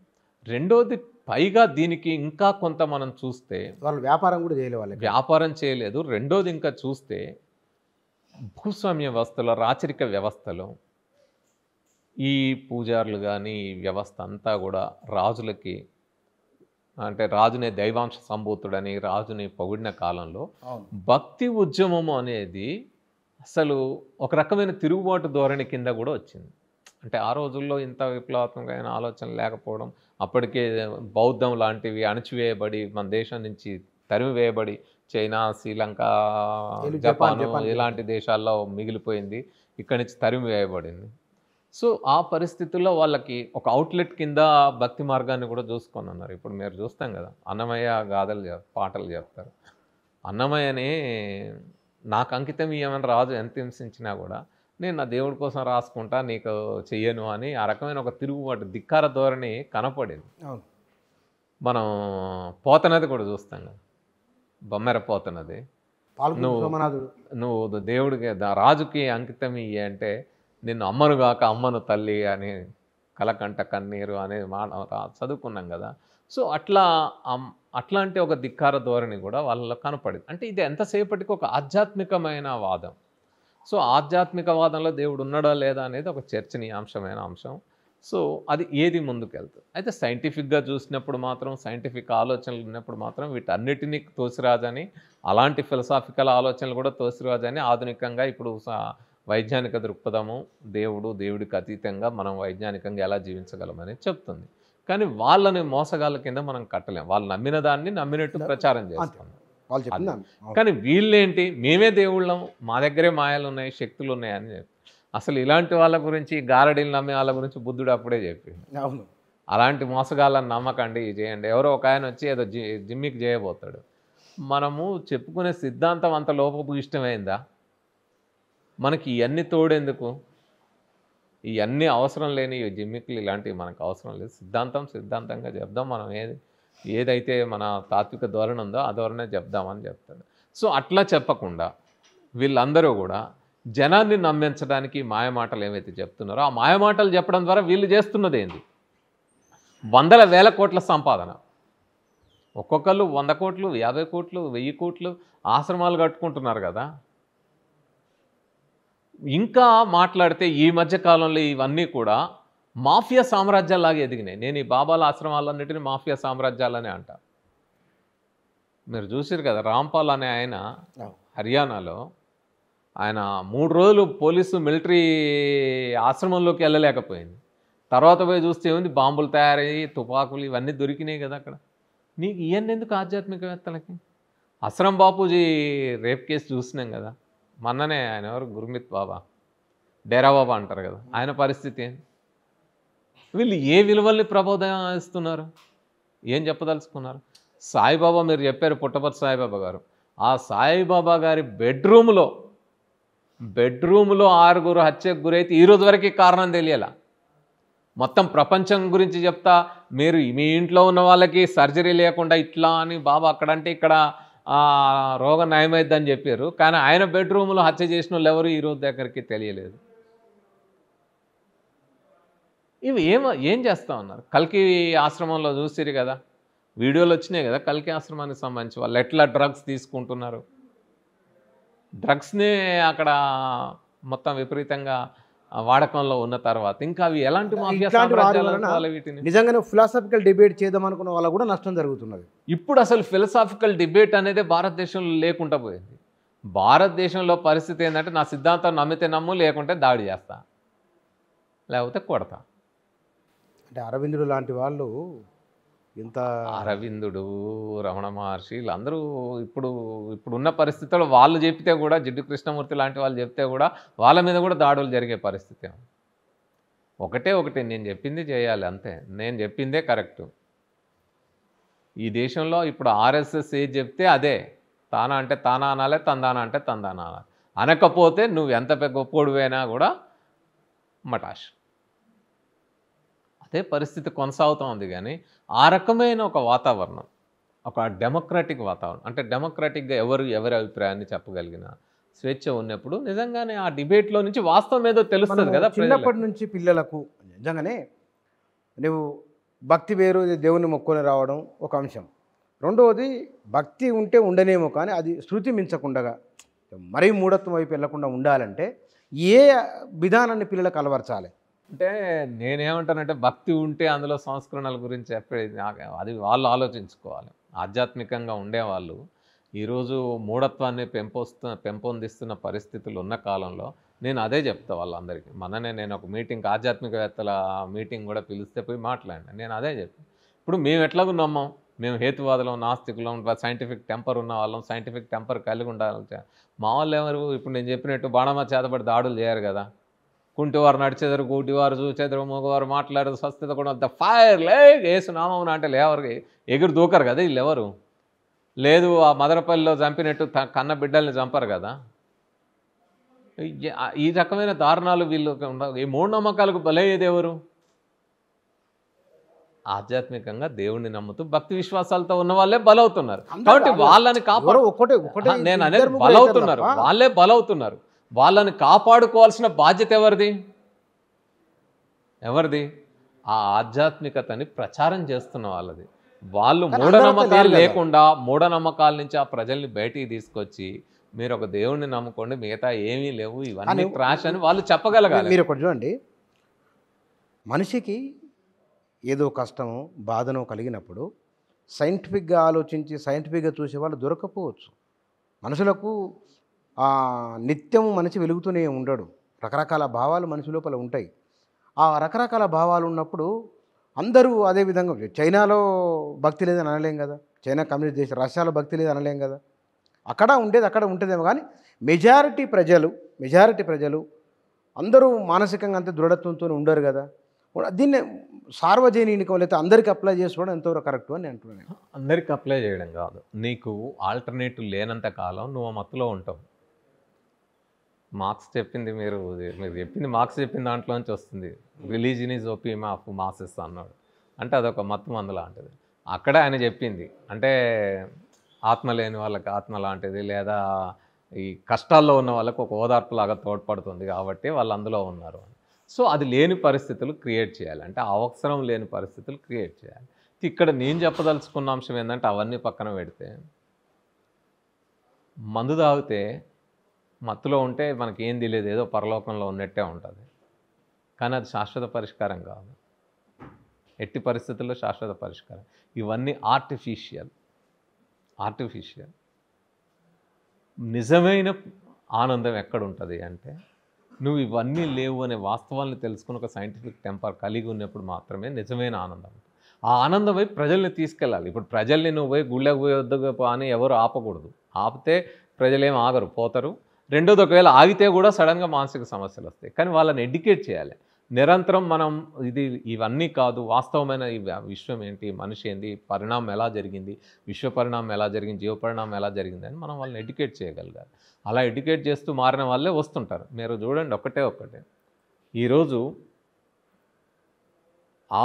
రెండోది పైగా దీనికి ఇంకా కొంత మనం చూస్తే వాళ్ళు వ్యాపారం కూడా చేయలేదు వాళ్ళు వ్యాపారం చేయలేదు రెండోది ఇంకా చూస్తే భూస్వామ్య వ్యవస్థలో రాచరిక వ్యవస్థలో ఈ పూజారులు కానీ ఈ వ్యవస్థ అంతా కూడా రాజులకి అంటే రాజునే దైవాంశ సంభూతుడని రాజుని పొగిడిన కాలంలో భక్తి ఉద్యమం అనేది అసలు ఒక రకమైన తిరుగుబాటు ధోరణి కింద కూడా వచ్చింది అంటే ఆ రోజుల్లో ఇంత విప్లవాత్మకమైన ఆలోచన లేకపోవడం అప్పటికే బౌద్ధం లాంటివి అణచివేయబడి మన దేశం నుంచి తరిమివేయబడి చైనా శ్రీలంక జపాన్ ఇలాంటి దేశాల్లో మిగిలిపోయింది ఇక్కడి నుంచి తరిమివేయబడింది సో ఆ పరిస్థితుల్లో వాళ్ళకి ఒక అవుట్లెట్ కింద భక్తి మార్గాన్ని కూడా చూసుకొని అన్నారు ఇప్పుడు మీరు చూస్తాం కదా అన్నమయ్య గాథలు పాటలు చెప్తారు అన్నమయ్యనే నాకు అంకితం ఏమైనా రాజు ఎంత హింసించినా కూడా నేను నా దేవుడి కోసం రాసుకుంటా నీకు చెయ్యను అని ఆ రకమైన ఒక తిరుగుబాటు ధిక్కార ధోరణి కనపడింది మనం పోతనది కూడా చూస్తాం కదా బొమ్మెర పోతనది నువ్వు నువ్వు దేవుడికి రాజుకి అంకితం ఇయ్యి అంటే నిన్ను అమ్మను కాక అమ్మను తల్లి అని కలకంట కన్నీరు అనేది మా చదువుకున్నాం కదా సో అట్లా అట్లాంటి ఒక ధిక్కార ధోరణి కూడా వాళ్ళలో కనపడింది అంటే ఇది ఎంతసేపటికి ఒక ఆధ్యాత్మికమైన వాదం సో ఆధ్యాత్మికవాదంలో దేవుడు ఉన్నాడా లేదా అనేది ఒక చర్చనీయాంశమైన అంశం సో అది ఏది ముందుకెళ్తుంది అయితే సైంటిఫిక్గా చూసినప్పుడు మాత్రం సైంటిఫిక్ ఆలోచనలు ఉన్నప్పుడు మాత్రం వీటన్నిటినీ తోసిరాజని అలాంటి ఫిలసాఫికల్ ఆలోచనలు కూడా తోసిరాజని ఆధునికంగా ఇప్పుడు వైజ్ఞానిక దృక్పథము దేవుడు దేవుడికి అతీతంగా మనం వైజ్ఞానికంగా ఎలా జీవించగలమని చెప్తుంది కానీ వాళ్ళని మోసగాళ్ళ కింద మనం కట్టలేం వాళ్ళు నమ్మిన దాన్ని నమ్మినట్టు ప్రచారం చేస్తాం వాళ్ళు చెప్తున్నాను కానీ వీళ్ళేంటి మేమే దేవుళ్ళం మా దగ్గరే మాయలు ఉన్నాయి శక్తులు ఉన్నాయి అని చెప్పి అసలు ఇలాంటి వాళ్ళ గురించి గారడీలు నమ్మే వాళ్ళ గురించి బుద్ధుడు అప్పుడే చెప్పి అవును అలాంటి మోసగాళ్ళని నమ్మకండి చేయండి ఎవరో ఒక ఆయన వచ్చి ఏదో జిమ్మికి చేయబోతాడు మనము చెప్పుకునే సిద్ధాంతం అంత లోపపు ఇష్టమైందా మనకి ఇవన్నీ తోడెందుకు ఇవన్నీ అవసరం లేని జిమ్మిక్లు ఇలాంటివి మనకు అవసరం లేదు సిద్ధాంతం సిద్ధాంతంగా చెప్దాం మనం ఏది ఏదైతే మన తాత్విక ధోరణి ఉందో ఆ ధోరణే చెప్దామని చెప్తాడు సో అట్లా చెప్పకుండా వీళ్ళందరూ కూడా జనాన్ని నమ్మించడానికి మాయమాటలు ఏమైతే చెప్తున్నారో ఆ మాయమాటలు చెప్పడం ద్వారా వీళ్ళు చేస్తున్నది ఏంది వందల వేల కోట్ల సంపాదన ఒక్కొక్కళ్ళు వంద కోట్లు యాభై కోట్లు వెయ్యి కోట్లు ఆశ్రమాలు కట్టుకుంటున్నారు కదా ఇంకా మాట్లాడితే ఈ మధ్య కాలంలో ఇవన్నీ కూడా మాఫియా సామ్రాజ్యాల్లాగా ఎదిగినాయి నేను ఈ బాబాల ఆశ్రమాలన్నిటినీ మాఫియా సామ్రాజ్యాలనే అంట మీరు చూసారు కదా రాంపాల్ అనే ఆయన హర్యానాలో ఆయన మూడు రోజులు పోలీసు మిలిటరీ ఆశ్రమంలోకి వెళ్ళలేకపోయింది తర్వాత పోయి చూస్తే ఏముంది బాంబులు తయారయ్యి తుపాకులు ఇవన్నీ దొరికినాయి కదా అక్కడ నీకు ఇవన్నీ ఎందుకు ఆధ్యాత్మికవేత్తలకి అస్రం బాపూజీ రేప్ కేసు చూసినాం కదా మొన్ననే ఆయన ఎవరు గురుమిత్ బాబా డేరా బాబా అంటారు కదా ఆయన పరిస్థితి ఏంటి వీళ్ళు ఏ విలువల్ని ప్రబోధిస్తున్నారు ఏం చెప్పదలుచుకున్నారు సాయిబాబా మీరు చెప్పారు పుట్టపర్తి సాయిబాబా గారు ఆ సాయిబాబా గారి బెడ్రూమ్లో బెడ్రూమ్లో ఆరుగురు హత్యకు గురైతే ఈరోజు వరకు కారణం తెలియలా మొత్తం ప్రపంచం గురించి చెప్తా మీరు మీ ఇంట్లో ఉన్న వాళ్ళకి సర్జరీ లేకుండా ఇట్లా అని బాబా అక్కడంటే ఇక్కడ రోగం నయమైద్దని చెప్పారు కానీ ఆయన బెడ్రూమ్లో హత్య చేసిన వాళ్ళు ఎవరు ఈరోజు దగ్గరికి తెలియలేదు ఇవి ఏం ఏం చేస్తా ఉన్నారు కల్కి ఆశ్రమంలో చూసిరు కదా వీడియోలు వచ్చినాయి కదా కల్కి ఆశ్రమానికి సంబంధించి వాళ్ళు ఎట్లా డ్రగ్స్ తీసుకుంటున్నారు డ్రగ్స్ని అక్కడ మొత్తం విపరీతంగా వాడకంలో ఉన్న తర్వాత ఇంకా అవి ఎలాంటి నిజంగానే ఫిలాసాఫికల్ డిబేట్ చేద్దాం అనుకున్న వాళ్ళు కూడా నష్టం జరుగుతున్నది ఇప్పుడు అసలు ఫిలాసాఫికల్ డిబేట్ అనేది భారతదేశంలో లేకుండా పోయింది భారతదేశంలో పరిస్థితి ఏంటంటే నా సిద్ధాంతం నమ్మితే నమ్ము లేకుంటే దాడి చేస్తా లేకపోతే కొడతా అంటే అరవిందుడు లాంటి వాళ్ళు ఇంత అరవిందుడు రమణ మహర్షి వీళ్ళందరూ ఇప్పుడు ఇప్పుడున్న పరిస్థితుల్లో వాళ్ళు చెప్తే కూడా జిడ్డు కృష్ణమూర్తి లాంటి వాళ్ళు చెప్తే కూడా వాళ్ళ మీద కూడా దాడులు జరిగే పరిస్థితి ఒకటే ఒకటి నేను చెప్పింది చేయాలి అంతే నేను చెప్పిందే కరెక్టు ఈ దేశంలో ఇప్పుడు ఆర్ఎస్ఎస్ ఏది చెప్తే అదే తానా అంటే తానా అనాలే తందానా అంటే తందానా అనాలి అనకపోతే నువ్వు ఎంత పెద్ద గొప్పోడువైనా కూడా మటాష్ అదే పరిస్థితి కొనసాగుతూ ఉంది కానీ ఆ రకమైన ఒక వాతావరణం ఒక డెమోక్రటిక్ వాతావరణం అంటే డెమోక్రటిక్గా ఎవరు ఎవరి అభిప్రాయాన్ని చెప్పగలిగిన స్వేచ్ఛ ఉన్నప్పుడు నిజంగానే ఆ డిబేట్లో నుంచి వాస్తవం ఏదో తెలుస్తుంది కదా చిన్నప్పటి నుంచి పిల్లలకు నిజంగానే నువ్వు భక్తి వేరు దేవుని మొక్కుని రావడం ఒక అంశం రెండవది భక్తి ఉంటే ఉండనేమో కానీ అది శృతి మించకుండగా మరీ మూఢత్వం వైపు వెళ్లకుండా ఉండాలంటే ఏ విధానాన్ని పిల్లలకు అలవరచాలి అంటే నేనేమంటానంటే భక్తి ఉంటే అందులో సంస్కరణల గురించి చెప్పేది అది వాళ్ళు ఆలోచించుకోవాలి ఆధ్యాత్మికంగా ఉండేవాళ్ళు ఈరోజు మూఢత్వాన్ని పెంపొస్తు పెంపొందిస్తున్న పరిస్థితులు ఉన్న కాలంలో నేను అదే చెప్తా వాళ్ళందరికీ మననే నేను ఒక మీటింగ్ ఆధ్యాత్మికవేత్తల మీటింగ్ కూడా పిలిస్తే పోయి మాట్లాడినా నేను అదే చెప్తాను ఇప్పుడు మేము ఎట్లాగూ నమ్మం మేము హేతువాదులం నాస్తికులం సైంటిఫిక్ టెంపర్ ఉన్న వాళ్ళం సైంటిఫిక్ టెంపర్ కలిగి ఉండాలి మా వాళ్ళు ఎవరు ఇప్పుడు నేను చెప్పినట్టు బాణమ చేతబడి దాడులు చేయరు కదా కుంటివారు నడిచేదారు కూటివారు చూసేదారు మగవారు మాట్లాడదు స్వస్థత కూడా ద ఫైర్ లైట్ ఏసునామం అంటే లేవరికి ఎగురు దూకరు కదా వీళ్ళు ఎవరు లేదు ఆ మదరపల్లిలో చంపినట్టు కన్న బిడ్డల్ని చంపరు కదా ఈ రకమైన దారుణాలు వీళ్ళు ఈ నమ్మకాలకు బలయ్యేది ఎవరు ఆధ్యాత్మికంగా దేవుణ్ణి నమ్ముతూ భక్తి విశ్వాసాలతో ఉన్న వాళ్ళే బలవుతున్నారు కాబట్టి వాళ్ళని కాపాడు ఒకటే నేను అనేది బలవుతున్నారు వాళ్ళే బలవుతున్నారు వాళ్ళని కాపాడుకోవాల్సిన బాధ్యత ఎవరిది ఎవరిది ఆ ఆధ్యాత్మికతని ప్రచారం చేస్తున్న వాళ్ళది వాళ్ళు మూఢనమ్మకాలు లేకుండా మూఢనమ్మకాల నుంచి ఆ ప్రజల్ని బయటికి తీసుకొచ్చి మీరు ఒక దేవుణ్ణి నమ్ముకోండి మిగతా ఏమీ లేవు ఇవన్నీ ట్రాష్ అని వాళ్ళు చెప్పగలగాలి మీరు ఒకటి చూడండి మనిషికి ఏదో కష్టము బాధను కలిగినప్పుడు సైంటిఫిక్గా ఆలోచించి సైంటిఫిక్గా చూసే వాళ్ళు దొరకపోవచ్చు మనుషులకు నిత్యం మనిషి వెలుగుతూనే ఉండడు రకరకాల భావాలు మనిషి లోపల ఉంటాయి ఆ రకరకాల భావాలు ఉన్నప్పుడు అందరూ అదే విధంగా చైనాలో భక్తి లేదని అనలేం కదా చైనా కమ్యూనిస్ట్ దేశం రష్యాలో భక్తి లేదని అనలేం కదా అక్కడ ఉండేది అక్కడ ఉంటుందేమో కానీ మెజారిటీ ప్రజలు మెజారిటీ ప్రజలు అందరూ మానసికంగా అంత దృఢత్వంతో ఉండరు కదా దీన్ని సార్వజనీనికం లేకపోతే అందరికీ అప్లై చేసుకోవడం ఎంతవరకు కరెక్ట్ అని అంటున్నాను అందరికీ అప్లై చేయడం కాదు నీకు ఆల్టర్నేటివ్ లేనంత కాలం నువ్వు మత్తులో ఉంటావు మార్క్స్ చెప్పింది మీరు మీరు చెప్పింది మార్క్స్ చెప్పిన దాంట్లోంచి వస్తుంది religion is opium of masses అన్నాడు అంటే అదొక మత్తు మందు లాంటిది అక్కడ ఆయన చెప్పింది అంటే ఆత్మ లేని వాళ్ళకి ఆత్మ లాంటిది లేదా ఈ కష్టాల్లో ఉన్న వాళ్ళకు ఒక ఓదార్పులాగా తోడ్పడుతుంది కాబట్టి వాళ్ళు అందులో ఉన్నారు సో అది లేని పరిస్థితులు క్రియేట్ చేయాలి అంటే అవసరం లేని పరిస్థితులు క్రియేట్ చేయాలి ఇక్కడ నేను చెప్పదలుచుకున్న అంశం ఏంటంటే అవన్నీ పక్కన పెడితే మందు తాగితే మత్తులో ఉంటే మనకి ఏం తెలియదు ఏదో పరలోకంలో ఉన్నట్టే ఉంటుంది కానీ అది శాశ్వత పరిష్కారం కాదు ఎట్టి పరిస్థితుల్లో శాశ్వత పరిష్కారం ఇవన్నీ ఆర్టిఫిషియల్ ఆర్టిఫిషియల్ నిజమైన ఆనందం ఎక్కడుంటుంది అంటే నువ్వు ఇవన్నీ లేవు అనే వాస్తవాలను తెలుసుకుని ఒక సైంటిఫిక్ టెంపర్ కలిగి ఉన్నప్పుడు మాత్రమే నిజమైన ఆనందం ఆ ఆనందం వైపు ప్రజల్ని తీసుకెళ్ళాలి ఇప్పుడు ప్రజల్ని నువ్వు పోయి గుళ్ళకు పోయి వద్దకు అని ఎవరు ఆపకూడదు ఆపితే ప్రజలేం ఆగరు పోతారు రెండోది ఒకవేళ ఆగితే కూడా సడన్గా మానసిక సమస్యలు వస్తాయి కానీ వాళ్ళని ఎడ్యుకేట్ చేయాలి నిరంతరం మనం ఇది ఇవన్నీ కాదు వాస్తవమైన విశ్వం ఏంటి మనిషి ఏంటి పరిణామం ఎలా జరిగింది విశ్వ పరిణామం ఎలా జరిగింది జీవ పరిణామం ఎలా జరిగింది అని మనం వాళ్ళని ఎడ్యుకేట్ చేయగలగాలి అలా ఎడ్యుకేట్ చేస్తూ మారిన వాళ్ళే వస్తుంటారు మీరు చూడండి ఒకటే ఒకటే ఈరోజు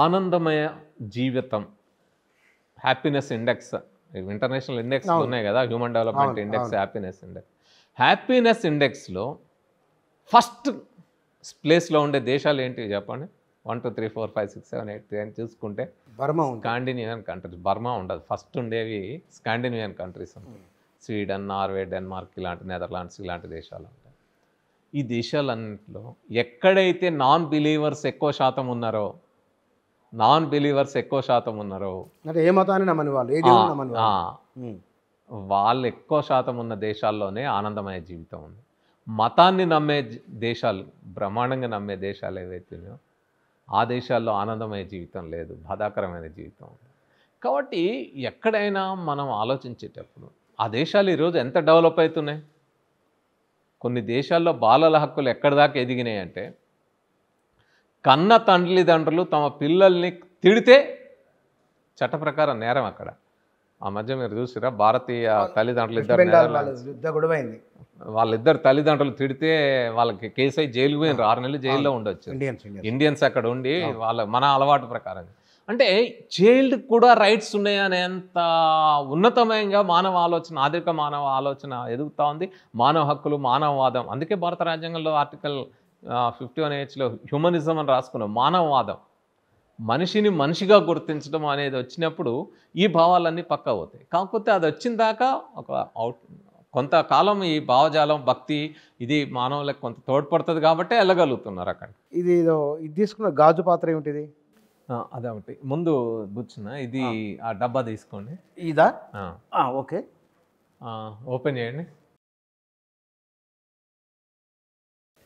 ఆనందమయ జీవితం హ్యాపీనెస్ ఇండెక్స్ ఇంటర్నేషనల్ ఇండెక్స్ ఉన్నాయి కదా human development index happiness index హ్యాపీనెస్ ఇండెక్స్లో ఫస్ట్ ప్లేస్లో ఉండే దేశాలు ఏంటి చెప్పండి one two three four five six seven eight అని చూసుకుంటే బర్మా స్కాండినేవియన్ కంట్రీస్ బర్మా ఉండదు ఫస్ట్ ఉండేవి స్కాండినేవియన్ కంట్రీస్ ఉంటాయి స్వీడన్ నార్వే డెన్మార్క్ ఇలాంటి నెదర్లాండ్స్ ఇలాంటి దేశాలు ఉంటాయి ఈ దేశాలన్నింటిలో ఎక్కడైతే నాన్ బిలీవర్స్ ఎక్కువ శాతం ఉన్నారో నాన్ బిలీవర్స్ ఎక్కువ శాతం ఉన్నారో అంటే ఏ మతాన్ని నమ్మని వాళ్ళు వాళ్ళు ఎక్కువ శాతం ఉన్న దేశాల్లోనే ఆనందమయ జీవితం ఉంది మతాన్ని నమ్మే దేశాలు బ్రహ్మాండంగా నమ్మే దేశాలు ఏవైతున్నాయో ఆ దేశాల్లో ఆనందమయ జీవితం లేదు బాధాకరమైన జీవితం ఉంది కాబట్టి ఎక్కడైనా మనం ఆలోచించేటప్పుడు ఆ దేశాలు ఈరోజు ఎంత డెవలప్ అవుతున్నాయి కొన్ని దేశాల్లో బాలల హక్కులు ఎక్కడిదాకా ఎదిగినాయి అంటే కన్న తండ్రిదండ్రులు తమ పిల్లల్ని తిడితే చట్టప్రకారం నేరం అక్కడ ఆ మధ్య మీరు చూసిరా భారతీయ తల్లిదండ్రులు ఇద్దరు యుద్ధ గొడవైంది వాళ్ళిద్దరు తల్లిదండ్రులు తిడితే వాళ్ళకి కేసు అయి జైలు పోయినారు ఆరు నెలలు జైల్లో ఉండొచ్చు ఇండియన్స్ అక్కడ ఉండి వాళ్ళ మన అలవాటు ప్రకారం అంటే చైల్డ్ కూడా రైట్స్ ఉన్నాయనేంత ఉన్నతమయంగా మానవ ఆలోచన ఆధునిక మానవ ఆలోచన ఎదుగుతూ ఉంది మానవ హక్కులు మానవవాదం అందుకే భారత రాజ్యాంగంలో ఆర్టికల్ ఫిఫ్టీ వన్ ఏహెచ్లో హ్యూమనిజం అని రాసుకున్నాం మానవవాదం మనిషిని మనిషిగా గుర్తించడం అనేది వచ్చినప్పుడు ఈ భావాలన్నీ పక్క అవుతాయి కాకపోతే అది వచ్చిన దాకా ఒక అవుట్ కొంతకాలం ఈ భావజాలం భక్తి ఇది మానవులకు కొంత తోడ్పడుతుంది కాబట్టి వెళ్ళగలుగుతున్నారు అక్కడ ఇది ఇది తీసుకున్న గాజు పాత్ర ఏమిటిది అదే ఒకటి ముందు కూర్చున్న ఇది ఆ డబ్బా తీసుకోండి ఇదా ఓకే ఓపెన్ చేయండి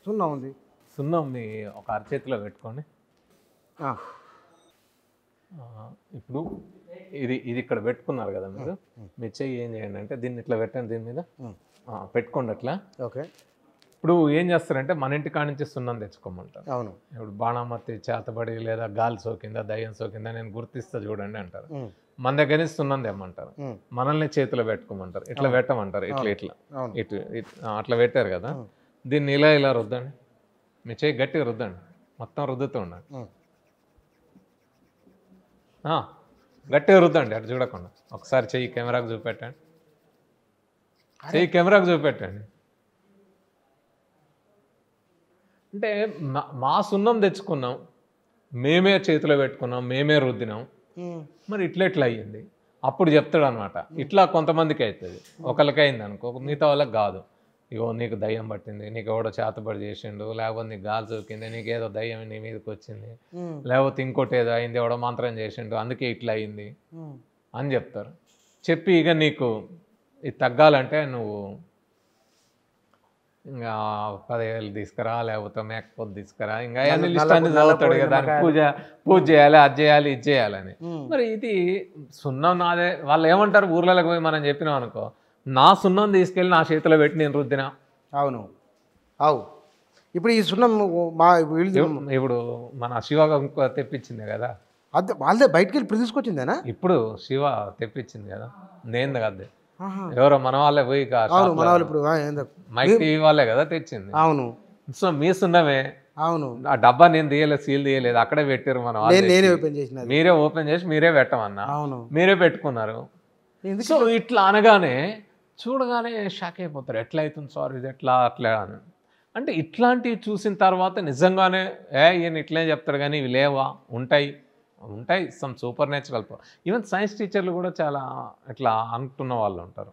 సున్నా ఉంది సున్నా ఉంది ఒక అరచేతిలో పెట్టుకోండి ఇప్పుడు ఇది ఇది ఇక్కడ పెట్టుకున్నారు కదా మీరు మీ చెయ్యి ఏం చేయండి అంటే దీన్ని ఇట్లా పెట్టండి దీని మీద పెట్టుకోండి అట్లా ఓకే ఇప్పుడు ఏం చేస్తారంటే మన ఇంటి కాడి నుంచి సున్నం తెచ్చుకోమంటారు అవును ఇప్పుడు బాణామతి చేతబడి లేదా గాలి సోకిందా దయ్యం సోకిందా నేను గుర్తిస్తా చూడండి అంటారు మన దగ్గర నుంచి సున్నం తెమ్మంటారు మనల్ని చేతిలో పెట్టుకోమంటారు ఇట్లా పెట్టమంటారు ఇట్లా ఇట్లా ఇటు అట్లా పెట్టారు కదా దీన్ని ఇలా ఇలా రుద్దండి మీ చేయి గట్టిగా రుద్దండి మొత్తం రుద్దుతూ ఉండండి గట్టిగా రుద్దండి అటు చూడకుండా ఒకసారి చెయ్యి కెమెరాకు చూపెట్టండి చెయ్యి కెమెరాకు చూపెట్టండి అంటే మా సున్నం తెచ్చుకున్నాం మేమే చేతిలో పెట్టుకున్నాం మేమే రుద్దినాం మరి ఇట్లా ఇట్లా అయ్యింది అప్పుడు చెప్తాడు అనమాట ఇట్లా కొంతమందికి అవుతుంది ఒకరికి అయింది అనుకో మిగతా వాళ్ళకి కాదు ఇగో నీకు దయ్యం పట్టింది నీకు ఎవడో చేతబడి చేసిండు లేకపోతే నీకు గాలి చూకింది ఏదో దయ్యం నీ మీదకి వచ్చింది లేకపోతే ఇంకోటి ఏదో అయింది ఎవడో మంత్రం చేసిండు అందుకే ఇట్లా అయింది అని చెప్తారు చెప్పి ఇక నీకు ఇది తగ్గాలంటే నువ్వు ఇంకా పదివేలు తీసుకురా లేకపోతే మేకపోతే తీసుకురా ఇంకా అన్ని అన్ని చదువుతాడు కదా పూజ పూజ చేయాలి అది చేయాలి ఇది చేయాలని మరి ఇది సున్నం నాదే వాళ్ళు ఏమంటారు ఊర్లలోకి పోయి మనం చెప్పినాం అనుకో నా సున్నం తీసుకెళ్ళి నా చేతిలో పెట్టి నేను రుద్దిన అవును అవు ఇప్పుడు ఈ సున్నం మా వీళ్ళు ఇప్పుడు మన శివ తెప్పించింది కదా అదే వాళ్ళదే బయటికి వెళ్ళి తీసుకొచ్చిందేనా ఇప్పుడు శివ తెప్పించింది కదా నేను కదా ఎవరో మన వాళ్ళే పోయి మన ఇప్పుడు మైక్ వాళ్ళే కదా తెచ్చింది అవును సో మీ సున్నమే అవును ఆ డబ్బా నేను తీయలేదు సీల్ తీయలేదు అక్కడే పెట్టారు మనం మీరే ఓపెన్ చేసి మీరే పెట్టమన్నా అవును మీరే పెట్టుకున్నారు సో ఇట్లా అనగానే చూడగానే షాక్ అయిపోతారు ఎట్లా అవుతుంది సార్ ఇది ఎట్లా అట్లా అని అంటే ఇట్లాంటివి చూసిన తర్వాత నిజంగానే ఏ ఈయన ఇట్లనే చెప్తాడు కానీ ఇవి లేవా ఉంటాయి ఉంటాయి some super natural even science టీచర్లు కూడా చాలా ఇట్లా అనుకున్న వాళ్ళు ఉంటారు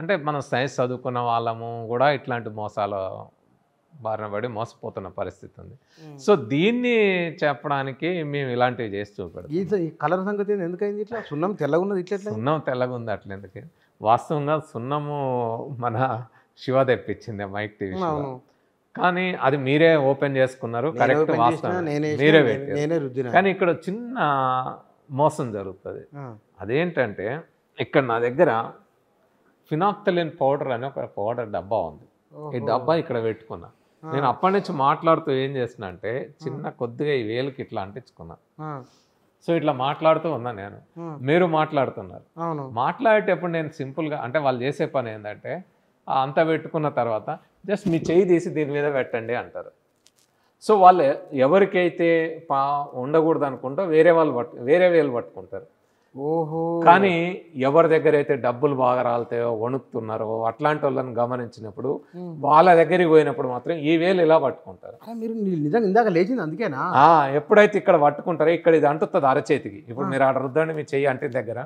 అంటే మనం సైన్స్ చదువుకున్న వాళ్ళము కూడా ఇట్లాంటి మోసాలు బారిన పడి మోసపోతున్న పరిస్థితి ఉంది సో hmm. దీన్ని చెప్పడానికి మేము ఇలాంటివి చేస్తూ ఈ కలర్ సంగతి ఎందుకైంది ఇట్లా సున్నం తెల్లగున్నది ఇట్లా సున్నం తెల్లగుంది అట్లా ఎందుకు వాస్తవంగా సున్నము మన శివ తెప్పించింది మైక్ టీవీ కానీ అది మీరే ఓపెన్ చేసుకున్నారు కరెక్ట్ వాస్తవం మీరే కానీ ఇక్కడ చిన్న మోసం జరుగుతుంది అదేంటంటే ఇక్కడ నా దగ్గర ఫినాక్టలిన్ పౌడర్ అనే ఒక పౌడర్ డబ్బా ఉంది ఈ డబ్బా ఇక్కడ పెట్టుకున్నా నేను అప్పటి నుంచి మాట్లాడుతూ ఏం చేసిన అంటే చిన్న కొద్దిగా ఈ వేలుకి ఇట్లా అంటించుకున్నా సో ఇట్లా మాట్లాడుతూ ఉన్నాను నేను మీరు మాట్లాడుతున్నారు మాట్లాడేటప్పుడు నేను సింపుల్గా అంటే వాళ్ళు చేసే పని ఏంటంటే అంత పెట్టుకున్న తర్వాత జస్ట్ మీ చేయి తీసి దీని మీద పెట్టండి అంటారు సో వాళ్ళు ఎవరికైతే పా ఉండకూడదు అనుకుంటో వేరే వాళ్ళు పట్టు వేరే వేలు పట్టుకుంటారు కానీ ఎవరి దగ్గర అయితే డబ్బులు బాగా రాలతాయో వణుకుతున్నారో అట్లాంటి వాళ్ళని గమనించినప్పుడు వాళ్ళ దగ్గరికి పోయినప్పుడు మాత్రం ఈ వేలు ఇలా పట్టుకుంటారు మీరు నిజంగా ఇందాక లేచింది అందుకేనా ఎప్పుడైతే ఇక్కడ పట్టుకుంటారో ఇక్కడ ఇది అంటుతుంది అరచేతికి ఇప్పుడు మీరు ఆడ రుద్దండి మీ చెయ్యి అంటే దగ్గర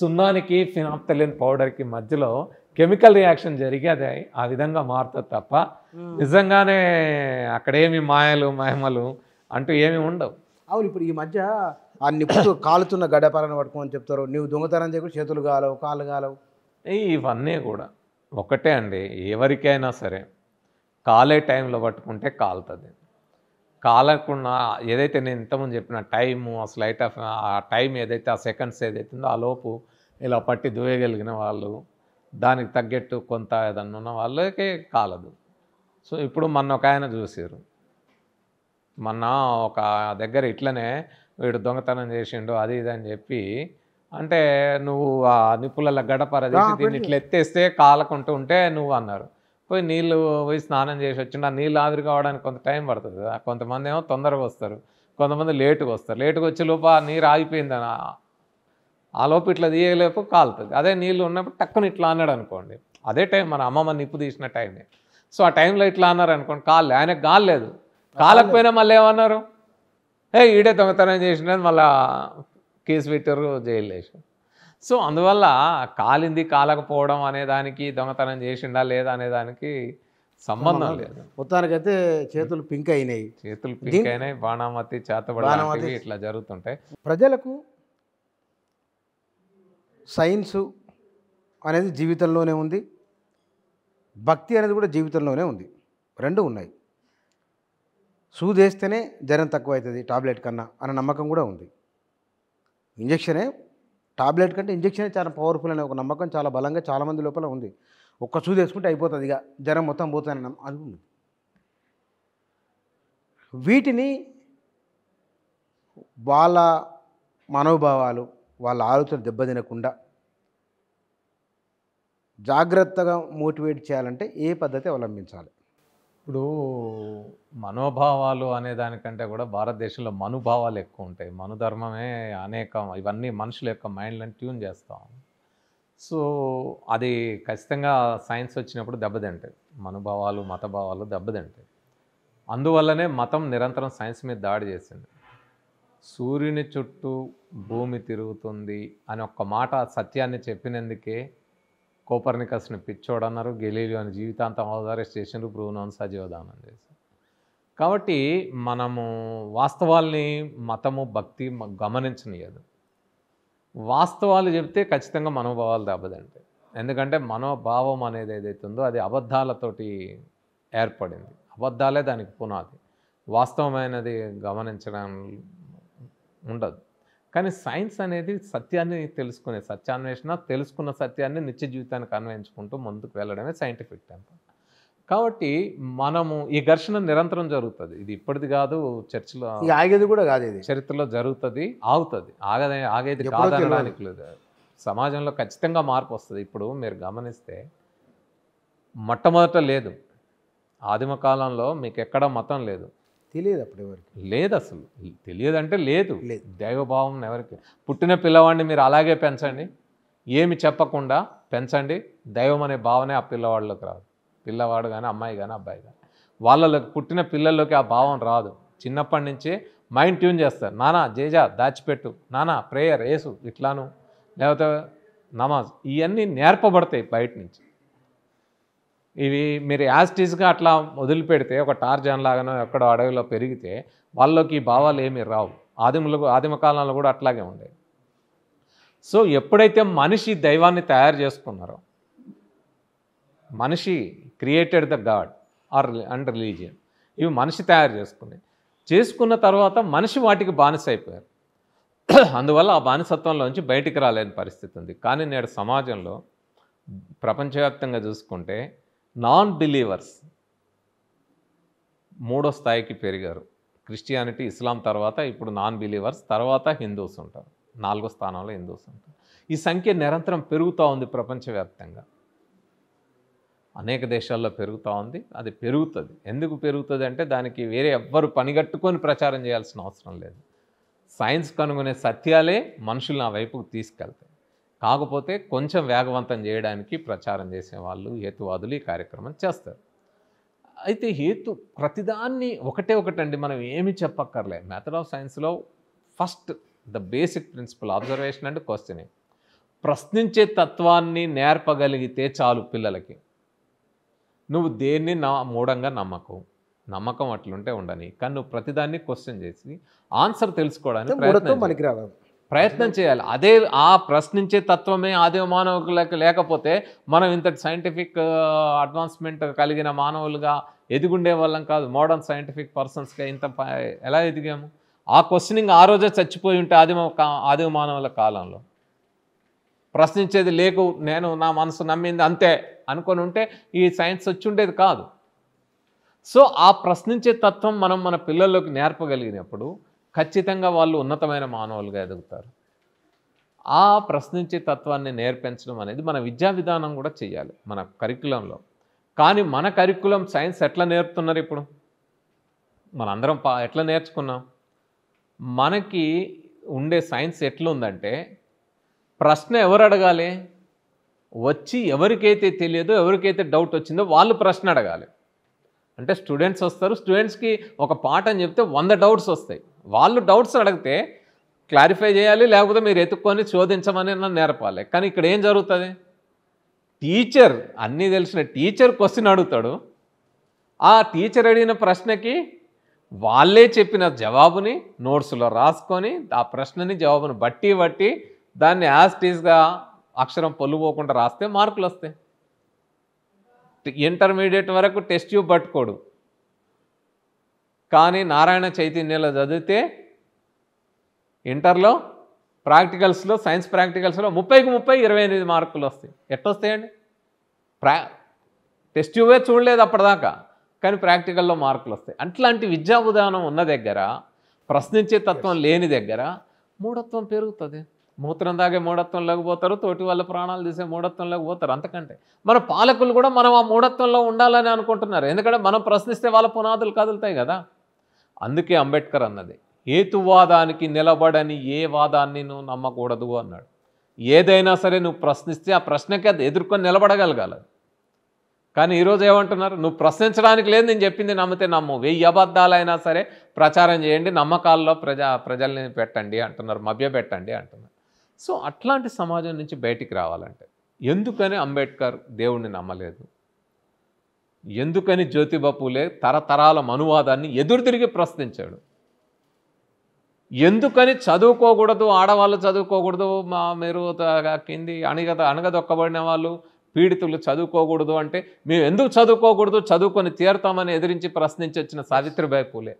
సున్నానికి ఫినాప్తలిన్ పౌడర్కి మధ్యలో కెమికల్ రియాక్షన్ జరిగి అది ఆ విధంగా మారుతుంది తప్ప నిజంగానే అక్కడేమి మాయలు మహిమలు అంటూ ఏమి ఉండవు అవును ఇప్పుడు ఈ మధ్య ఆ నిప్పుడు కాలుతున్న గడపాలను పట్టుకోమని చెప్తారు నువ్వు దొంగతనం చేయకుండా చేతులు కాలవు కాళ్ళు కాలవు ఇవన్నీ కూడా ఒకటే అండి ఎవరికైనా సరే కాలే టైంలో పట్టుకుంటే కాలుతుంది కాలకుండా ఏదైతే నేను ఇంతకుముందు చెప్పిన టైము ఆ స్లైట్ ఆఫ్ ఆ టైం ఏదైతే ఆ సెకండ్స్ ఏదైతుందో ఆ లోపు ఇలా పట్టి దూయగలిగిన వాళ్ళు దానికి తగ్గట్టు కొంత ఏదన్నా ఉన్న వాళ్ళకే కాలదు సో ఇప్పుడు మొన్న ఒక ఆయన చూసారు మొన్న ఒక దగ్గర ఇట్లనే వీడు దొంగతనం చేసిండు అది ఇది అని చెప్పి అంటే నువ్వు ఆ నిప్పుల గడపరదేసి దీన్ని ఇట్లా ఎత్తేస్తే కాలకుంటూ ఉంటే నువ్వు అన్నారు పోయి నీళ్ళు పోయి స్నానం చేసి వచ్చిండు ఆ నీళ్ళు ఆవిరి కావడానికి కొంత టైం పడుతుంది కొంతమంది ఏమో తొందరగా వస్తారు కొంతమంది లేటుగా వస్తారు లేటుగా వచ్చే లోపు ఆ నీరు ఆగిపోయిందని ఆ లోపు ఇట్లా తీయలేపు కాలుతుంది అదే నీళ్ళు ఉన్నప్పుడు టక్కుని ఇట్లా అన్నాడు అనుకోండి అదే టైం మన అమ్మమ్మ నిప్పు తీసిన టైమే సో ఆ టైంలో ఇట్లా అన్నారు అనుకోండి కాళ్ళు ఆయనకు కాలేదు కాలకపోయినా మళ్ళీ ఏమన్నారు ఏ ఈడే దొంగతనం చేసిన మళ్ళా కేసు పెట్టారు జైలు వేసారు సో అందువల్ల కాలింది కాలకపోవడం అనే దానికి దొంగతనం చేసిండా లేదా అనే దానికి సంబంధం లేదు మొత్తానికైతే చేతులు పింక్ అయినాయి చేతులు పింక్ అయినాయి బాణామతి చేతబడి ఇట్లా జరుగుతుంటాయి ప్రజలకు సైన్సు అనేది జీవితంలోనే ఉంది భక్తి అనేది కూడా జీవితంలోనే ఉంది రెండు ఉన్నాయి సూదేస్తేనే జ్వరం తక్కువ అవుతుంది టాబ్లెట్ కన్నా అన్న నమ్మకం కూడా ఉంది ఇంజెక్షనే టాబ్లెట్ కంటే ఇంజక్షనే చాలా పవర్ఫుల్ అనే ఒక నమ్మకం చాలా బలంగా చాలామంది లోపల ఉంది ఒక్క సూది వేసుకుంటే అయిపోతుంది ఇక జ్వరం మొత్తం పోతుందని అనుకుంది వీటిని వాళ్ళ మనోభావాలు వాళ్ళ ఆలోచన దెబ్బతినకుండా జాగ్రత్తగా మోటివేట్ చేయాలంటే ఏ పద్ధతి అవలంబించాలి ఇప్పుడు మనోభావాలు అనే దానికంటే కూడా భారతదేశంలో మనుభావాలు ఎక్కువ ఉంటాయి మనుధర్మమే అనేక ఇవన్నీ మనుషుల యొక్క మైండ్లను ట్యూన్ చేస్తాం సో అది ఖచ్చితంగా సైన్స్ వచ్చినప్పుడు దెబ్బతింటాయి మనుభావాలు మతభావాలు దెబ్బతింటాయి అందువల్లనే మతం నిరంతరం సైన్స్ మీద దాడి చేసింది సూర్యుని చుట్టూ భూమి తిరుగుతుంది అని ఒక్క మాట సత్యాన్ని చెప్పినందుకే కోపర్నికస్ని పిచ్చోడన్నారు గెలీలు అని జీవితాంతం అవదారెస్ట్ స్టేషన్లు బ్రూనోన్ సజీవదానం చేసి కాబట్టి మనము వాస్తవాల్ని మతము భక్తి గమనించనియదు వాస్తవాలు చెప్తే ఖచ్చితంగా మనోభావాలు దెబ్బతింటాయి ఎందుకంటే మనోభావం అనేది ఏదైతే ఉందో అది అబద్ధాలతోటి ఏర్పడింది అబద్ధాలే దానికి పునాది వాస్తవమైనది గమనించడం ఉండదు కానీ సైన్స్ అనేది సత్యాన్ని తెలుసుకునే సత్యాన్వేషణ తెలుసుకున్న సత్యాన్ని నిత్య జీవితానికి అన్వయించుకుంటూ ముందుకు వెళ్ళడమే సైంటిఫిక్ టెంపర్ కాబట్టి మనము ఈ ఘర్షణ నిరంతరం జరుగుతుంది ఇది ఇప్పటిది కాదు చర్చలో ఆగేది కూడా కాదు ఇది చరిత్రలో జరుగుతుంది ఆగుతుంది ఆగదే ఆగేది కాదు లేదు సమాజంలో ఖచ్చితంగా మార్పు వస్తుంది ఇప్పుడు మీరు గమనిస్తే మొట్టమొదట లేదు ఆదిమ కాలంలో మీకు ఎక్కడ మతం లేదు తెలియదు అప్పుడు ఎవరికి లేదు అసలు తెలియదు అంటే లేదు దైవభావం ఎవరికి పుట్టిన పిల్లవాడిని మీరు అలాగే పెంచండి ఏమి చెప్పకుండా పెంచండి దైవం అనే భావనే ఆ పిల్లవాళ్ళకి రాదు పిల్లవాడు కానీ అమ్మాయి కానీ అబ్బాయి కానీ వాళ్ళలోకి పుట్టిన పిల్లల్లోకి ఆ భావం రాదు చిన్నప్పటి నుంచే మైండ్ ట్యూన్ చేస్తారు నానా జేజా దాచిపెట్టు నానా ప్రేయర్ వేసు ఇట్లాను లేకపోతే నమాజ్ ఇవన్నీ నేర్పబడతాయి బయట నుంచి ఇవి మీరు యాస్టీస్గా అట్లా వదిలిపెడితే ఒక టార్జాన్ లాగానో ఎక్కడో అడవిలో పెరిగితే వాళ్ళకి ఈ భావాలు ఏమీ రావు ఆదిములకు ఆదిమ కాలంలో కూడా అట్లాగే ఉండేవి సో ఎప్పుడైతే మనిషి దైవాన్ని తయారు చేసుకున్నారో మనిషి created the god or and religion ఇవి మనిషి తయారు చేసుకున్నాయి చేసుకున్న తర్వాత మనిషి వాటికి బానిస అయిపోయారు అందువల్ల ఆ బానిసత్వంలోంచి బయటికి రాలేని పరిస్థితి ఉంది కానీ నేడు సమాజంలో ప్రపంచవ్యాప్తంగా చూసుకుంటే నాన్ బిలీవర్స్ మూడో స్థాయికి పెరిగారు క్రిస్టియానిటీ ఇస్లాం తర్వాత ఇప్పుడు నాన్ బిలీవర్స్ తర్వాత హిందూస్ ఉంటారు నాలుగో స్థానంలో హిందూస్ ఉంటారు ఈ సంఖ్య నిరంతరం పెరుగుతూ ఉంది ప్రపంచవ్యాప్తంగా అనేక దేశాల్లో పెరుగుతూ ఉంది అది పెరుగుతుంది ఎందుకు పెరుగుతుంది అంటే దానికి వేరే ఎవ్వరు పనిగట్టుకొని ప్రచారం చేయాల్సిన అవసరం లేదు సైన్స్ కనుగొనే సత్యాలే మనుషులు నా వైపుకు తీసుకెళ్తాయి కాకపోతే కొంచెం వేగవంతం చేయడానికి ప్రచారం చేసే వాళ్ళు హేతువాదులు ఈ కార్యక్రమం చేస్తారు అయితే హేతు ప్రతిదాన్ని ఒకటే ఒకటండి మనం ఏమి చెప్పక్కర్లే మెథడ్ ఆఫ్ సైన్స్లో first the basic principle observation and questioning ప్రశ్నించే తత్వాన్ని నేర్పగలిగితే చాలు పిల్లలకి నువ్వు దేన్ని నా మూఢంగా నమ్మకం నమ్మకం అట్లుంటే ఉండని కానీ నువ్వు ప్రతిదాన్ని క్వశ్చన్ చేసి ఆన్సర్ తెలుసుకోవడానికి ప్రయత్నం ప్రయత్నం చేయాలి అదే ఆ ప్రశ్నించే తత్వమే ఆదే మానవులకు లేకపోతే మనం ఇంతటి సైంటిఫిక్ అడ్వాన్స్మెంట్ కలిగిన మానవులుగా ఎదిగుండే వాళ్ళం కాదు మోడర్న్ సైంటిఫిక్ పర్సన్స్గా ఇంత ఎలా ఎదిగాము ఆ క్వశ్చనింగ్ ఆ రోజే చచ్చిపోయి ఉంటే ఆదిమ ఆదివ మానవుల కాలంలో ప్రశ్నించేది లేకు నేను నా మనసు నమ్మింది అంతే అనుకొని ఉంటే ఈ సైన్స్ వచ్చి ఉండేది కాదు సో ఆ ప్రశ్నించే తత్వం మనం మన పిల్లల్లోకి నేర్పగలిగినప్పుడు ఖచ్చితంగా వాళ్ళు ఉన్నతమైన మానవులుగా ఎదుగుతారు ఆ ప్రశ్నించే తత్వాన్ని నేర్పించడం అనేది మన విద్యా విధానం కూడా చేయాలి మన కరికులంలో కానీ మన కరికులం సైన్స్ ఎట్లా నేర్పుతున్నారు ఇప్పుడు మనందరం పా ఎట్లా నేర్చుకున్నాం మనకి ఉండే సైన్స్ ఎట్లుందంటే ప్రశ్న ఎవరు అడగాలి వచ్చి ఎవరికైతే తెలియదో ఎవరికైతే డౌట్ వచ్చిందో వాళ్ళు ప్రశ్న అడగాలి అంటే స్టూడెంట్స్ వస్తారు స్టూడెంట్స్కి ఒక పాట అని చెప్తే వంద డౌట్స్ వస్తాయి వాళ్ళు డౌట్స్ అడిగితే క్లారిఫై చేయాలి లేకపోతే మీరు ఎత్తుక్కొని చోదించమని నన్ను నేర్పాలి కానీ ఇక్కడ ఏం జరుగుతుంది టీచర్ అన్నీ తెలిసిన టీచర్ క్వశ్చన్ అడుగుతాడు ఆ టీచర్ అడిగిన ప్రశ్నకి వాళ్ళే చెప్పిన జవాబుని నోట్స్లో రాసుకొని ఆ ప్రశ్నని జవాబును బట్టి బట్టి దాన్ని యాజ్ టీజ్గా అక్షరం పోకుండా రాస్తే మార్కులు వస్తాయి ఇంటర్మీడియట్ వరకు టెస్ట్ ట్యూబ్ పట్టుకోడు కానీ నారాయణ చైతన్యలో చదివితే ఇంటర్లో ప్రాక్టికల్స్లో సైన్స్ ప్రాక్టికల్స్లో ముప్పైకి ముప్పై ఇరవై ఎనిమిది మార్కులు వస్తాయి ఎట్టొస్తాయండి ప్రా టెస్ట్ ట్యూబే చూడలేదు అప్పటిదాకా కానీ ప్రాక్టికల్లో మార్కులు వస్తాయి అట్లాంటి విద్యా ఉదాహరణ ఉన్న దగ్గర ప్రశ్నించే తత్వం లేని దగ్గర మూఢత్వం పెరుగుతుంది మూత్రం తాగే మూఢత్వంలోకి పోతారు తోటి వాళ్ళ ప్రాణాలు తీసే మూఢత్వంలోకి పోతారు అంతకంటే మన పాలకులు కూడా మనం ఆ మూఢత్వంలో ఉండాలని అనుకుంటున్నారు ఎందుకంటే మనం ప్రశ్నిస్తే వాళ్ళ పునాదులు కదులుతాయి కదా అందుకే అంబేద్కర్ అన్నది హేతువాదానికి నిలబడని ఏ వాదాన్ని నువ్వు నమ్మకూడదు అన్నాడు ఏదైనా సరే నువ్వు ప్రశ్నిస్తే ఆ ప్రశ్నకి అది ఎదుర్కొని నిలబడగలగాలి కానీ ఈరోజు ఏమంటున్నారు నువ్వు ప్రశ్నించడానికి లేదు నేను చెప్పింది నమ్మితే నమ్ము వెయ్యి అబద్ధాలైనా సరే ప్రచారం చేయండి నమ్మకాల్లో ప్రజా ప్రజల్ని పెట్టండి అంటున్నారు మభ్య పెట్టండి అంటున్నారు సో అట్లాంటి సమాజం నుంచి బయటికి రావాలంటే ఎందుకని అంబేద్కర్ దేవుణ్ణి నమ్మలేదు ఎందుకని జ్యోతిబాపులే తరతరాల మనువాదాన్ని ఎదురుతిరిగి ప్రశ్నించాడు ఎందుకని చదువుకోకూడదు ఆడవాళ్ళు చదువుకోకూడదు మా మీరు కింది అణగద అణగదొక్కబడిన వాళ్ళు పీడితులు చదువుకోకూడదు అంటే మేము ఎందుకు చదువుకోకూడదు చదువుకొని తీరుతామని ఎదిరించి ప్రశ్నించి వచ్చిన సావిత్రిబాయి పూలే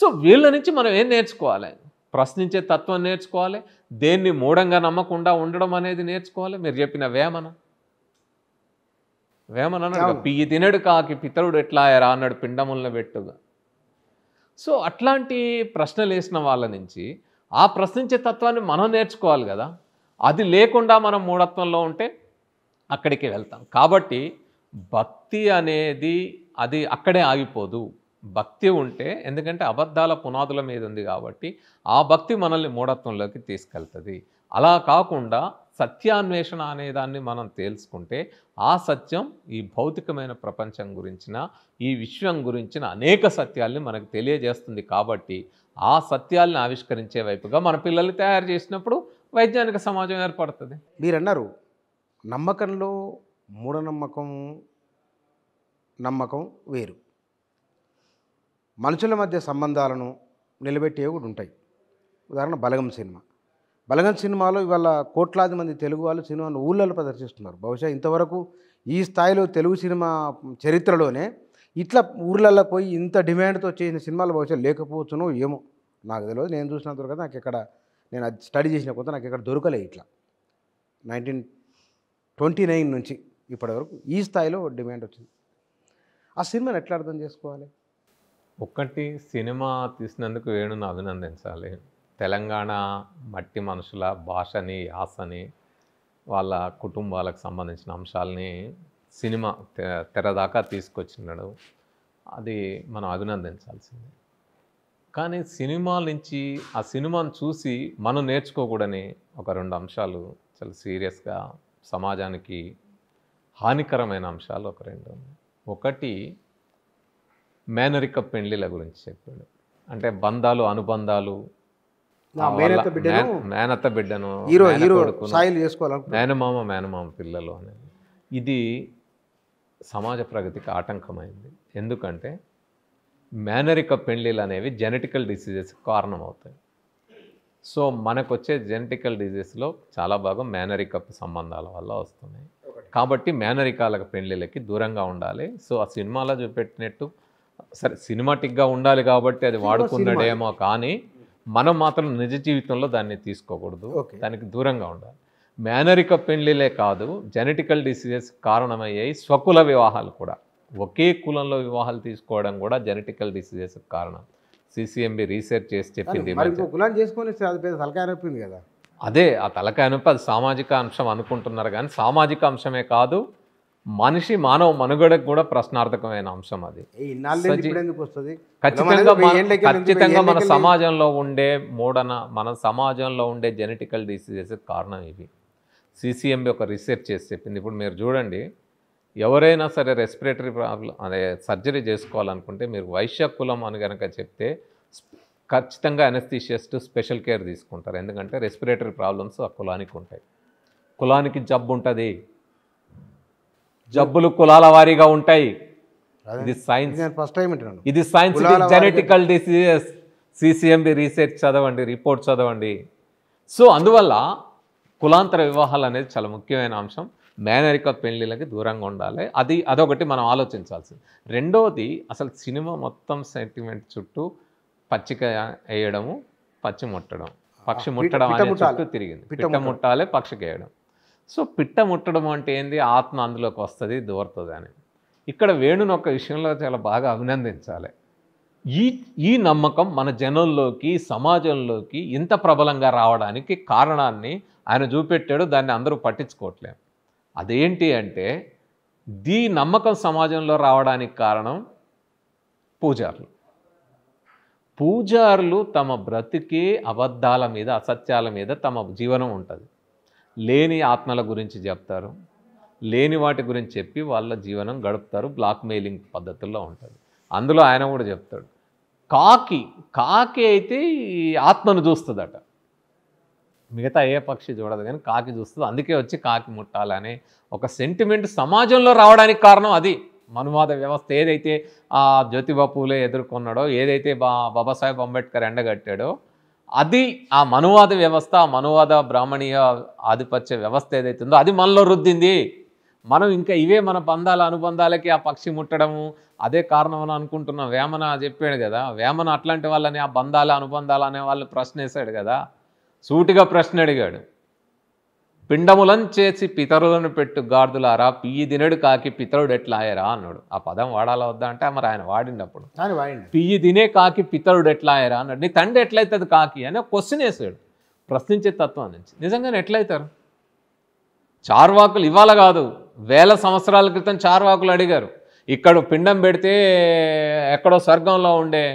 సో వీళ్ళ నుంచి మనం ఏం నేర్చుకోవాలి ప్రశ్నించే తత్వం నేర్చుకోవాలి దేన్ని మూఢంగా నమ్మకుండా ఉండడం అనేది నేర్చుకోవాలి మీరు చెప్పిన వేమన వేమన పియ్యి తినడు కాకి పితరుడు ఎట్లా ఎరా అన్నాడు పిండములను పెట్టుగా సో అట్లాంటి ప్రశ్నలు వేసిన వాళ్ళ నుంచి ఆ ప్రశ్నించే తత్వాన్ని మనం నేర్చుకోవాలి కదా అది లేకుండా మనం మూఢత్వంలో ఉంటే అక్కడికి వెళ్తాం కాబట్టి భక్తి అనేది అది అక్కడే ఆగిపోదు భక్తి ఉంటే ఎందుకంటే అబద్ధాల పునాదుల మీద ఉంది కాబట్టి ఆ భక్తి మనల్ని మూఢత్వంలోకి తీసుకెళ్తుంది అలా కాకుండా సత్యాన్వేషణ అనే దాన్ని మనం తేల్చుకుంటే ఆ సత్యం ఈ భౌతికమైన ప్రపంచం గురించిన ఈ విశ్వం గురించిన అనేక సత్యాల్ని మనకు తెలియజేస్తుంది కాబట్టి ఆ సత్యాలను ఆవిష్కరించే వైపుగా మన పిల్లల్ని తయారు చేసినప్పుడు వైజ్ఞానిక సమాజం ఏర్పడుతుంది మీరన్నారు నమ్మకంలో మూఢనమ్మకం నమ్మకం వేరు మనుషుల మధ్య సంబంధాలను నిలబెట్టేవి కూడా ఉంటాయి ఉదాహరణ బలగం సినిమా బలగం సినిమాలో ఇవాళ కోట్లాది మంది తెలుగు వాళ్ళు సినిమాను ఊళ్ళలో ప్రదర్శిస్తున్నారు బహుశా ఇంతవరకు ఈ స్థాయిలో తెలుగు సినిమా చరిత్రలోనే ఇట్లా ఊర్లలో పోయి ఇంత డిమాండ్తో చేసిన సినిమాలు బహుశా లేకపోవచ్చునో ఏమో నాకు తెలియదు నేను చూసిన వరకు నాకు ఇక్కడ నేను అది స్టడీ చేసిన కొత్త నాకు ఇక్కడ దొరకలే ఇట్లా నైన్టీన్ ట్వంటీ నైన్ నుంచి ఇప్పటివరకు ఈ స్థాయిలో డిమాండ్ వచ్చింది ఆ సినిమాని ఎట్లా అర్థం చేసుకోవాలి ఒకటి సినిమా తీసినందుకు వేణుని అభినందించాలి తెలంగాణ మట్టి మనుషుల భాషని యాసని వాళ్ళ కుటుంబాలకు సంబంధించిన అంశాలని సినిమా తెరదాకా తీసుకొచ్చినాడు అది మనం అభినందించాల్సింది కానీ సినిమా నుంచి ఆ సినిమాను చూసి మనం నేర్చుకోకూడని ఒక రెండు అంశాలు చాలా సీరియస్గా సమాజానికి హానికరమైన అంశాలు ఒక రెండు ఒకటి మేనరిక పెండ్లిల గురించి చెప్పాడు అంటే బంధాలు అనుబంధాలు మేనత్త బిడ్డను మేనమామ మేనమామ పిల్లలు అనేది ఇది సమాజ ప్రగతికి ఆటంకమైంది ఎందుకంటే మేనరిక పెండ్లిలు అనేవి జెనెటికల్ డిసీజెస్ కారణం అవుతాయి సో మనకు వచ్చే జెనెటికల్ డిసీజెస్లో చాలా భాగం మేనరిక సంబంధాల వల్ల వస్తున్నాయి కాబట్టి మేనరికాలకు పెండ్లీలకి దూరంగా ఉండాలి సో ఆ సినిమాలో చూపెట్టినట్టు సరే సినిమాటిక్గా ఉండాలి కాబట్టి అది వాడుకున్నాడేమో కానీ మనం మాత్రం నిజ జీవితంలో దాన్ని తీసుకోకూడదు దానికి దూరంగా ఉండాలి మేనరిక పెళ్లిలే కాదు జెనెటికల్ డిసీజెస్ కారణమయ్యాయి స్వకుల వివాహాలు కూడా ఒకే కులంలో వివాహాలు తీసుకోవడం కూడా జెనెటికల్ డిసీజెస్ కారణం సిసిఎంబి రీసెర్చ్ చేసి చెప్పింది తలకాయనొప్పింది కదా అదే ఆ తలకాయనొప్పి అది సామాజిక అంశం అనుకుంటున్నారు కానీ సామాజిక అంశమే కాదు మనిషి మానవ మనుగడకు కూడా ప్రశ్నార్థకమైన అంశం అది ఖచ్చితంగా ఖచ్చితంగా మన సమాజంలో ఉండే మూడన మన సమాజంలో ఉండే జెనెటికల్ డిసీజెస్ కారణం ఇవి సిసిఎంబి ఒక రీసెర్చ్ చేసి చెప్పింది ఇప్పుడు మీరు చూడండి ఎవరైనా సరే రెస్పిరేటరీ ప్రాబ్లం అదే సర్జరీ చేసుకోవాలనుకుంటే మీరు వైశ్య కులం అని కనుక చెప్తే ఖచ్చితంగా అనస్థీషియస్ట్ స్పెషల్ కేర్ తీసుకుంటారు ఎందుకంటే రెస్పిరేటరీ ప్రాబ్లమ్స్ ఆ కులానికి ఉంటాయి కులానికి జబ్బు ఉంటుంది జబ్బులు కులాల వారీగా ఉంటాయి ఇది సైన్స్ ఇది science genetical diseases CCMB research చదవండి రిపోర్ట్ చదవండి సో అందువల్ల కులాంతర వివాహాలు అనేది చాలా ముఖ్యమైన అంశం మేనరిక పెళ్లిళ్ళకి దూరంగా ఉండాలి అది అదొకటి మనం ఆలోచించాల్సింది రెండవది అసలు సినిమా మొత్తం సెంటిమెంట్ చుట్టూ పచ్చిక వేయడము పచ్చి ముట్టడం పక్షి ముట్టడం అనే చుట్టూ తిరిగింది పిట్ట ముట్టాలి పక్షికి వేయడం సో పిట్ట ముట్టడం అంటే ఏంది ఆత్మ అందులోకి వస్తుంది దూరుతుంది అని ఇక్కడ వేణుని ఒక విషయంలో చాలా బాగా అభినందించాలి ఈ ఈ నమ్మకం మన జనంలోకి సమాజంలోకి ఇంత ప్రబలంగా రావడానికి కారణాన్ని ఆయన చూపెట్టాడు దాన్ని అందరూ పట్టించుకోవట్లేదు అదేంటి అంటే దీ నమ్మకం సమాజంలో రావడానికి కారణం పూజారులు పూజారులు తమ బ్రతికే అబద్ధాల మీద అసత్యాల మీద తమ జీవనం ఉంటుంది లేని ఆత్మల గురించి చెప్తారు లేని వాటి గురించి చెప్పి వాళ్ళ జీవనం గడుపుతారు బ్లాక్ మెయిలింగ్ పద్ధతుల్లో ఉంటుంది అందులో ఆయన కూడా చెప్తాడు కాకి కాకి అయితే ఈ ఆత్మను చూస్తుందట మిగతా ఏ పక్షి చూడదు కానీ కాకి చూస్తుంది అందుకే వచ్చి కాకి ముట్టాలని ఒక సెంటిమెంట్ సమాజంలో రావడానికి కారణం అది మనువాద వ్యవస్థ ఏదైతే ఆ జ్యోతిబాపులే ఎదుర్కొన్నాడో ఏదైతే బా బాబాసాహెబ్ అంబేద్కర్ ఎండగట్టాడో అది ఆ మనువాద వ్యవస్థ మనువాద బ్రాహ్మణీయ ఆధిపత్య వ్యవస్థ ఏదైతుందో అది మనలో రుద్దింది మనం ఇంకా ఇవే మన బంధాల అనుబంధాలకి ఆ పక్షి ముట్టడము అదే కారణం అని అనుకుంటున్నాం వేమన చెప్పాడు కదా వేమన అట్లాంటి వాళ్ళని ఆ బంధాల అనుబంధాలు అనే వాళ్ళు ప్రశ్న వేశాడు కదా సూటిగా ప్రశ్న అడిగాడు పిండములం చేసి పితరులను పెట్టు గార్దులారా పియ్యి తినడు కాకి పితరుడు ఎట్లా ఆయరా అన్నాడు ఆ పదం వాడాలా వద్దా అంటే మరి ఆయన వాడిండి అప్పుడు పియ్యి తినే కాకి పితరుడు ఎట్లా ఆయరా అన్నాడు నీ తండ్రి ఎట్లయితుంది కాకి అని క్వశ్చన్ వేసాడు ప్రశ్నించే తత్వం నుంచి నిజంగానే ఎట్లయితారు చార్వాకులు ఇవాళ కాదు వేల సంవత్సరాల క్రితం చార్వాకులు అడిగారు ఇక్కడ పిండం పెడితే ఎక్కడో స్వర్గంలో ఉండే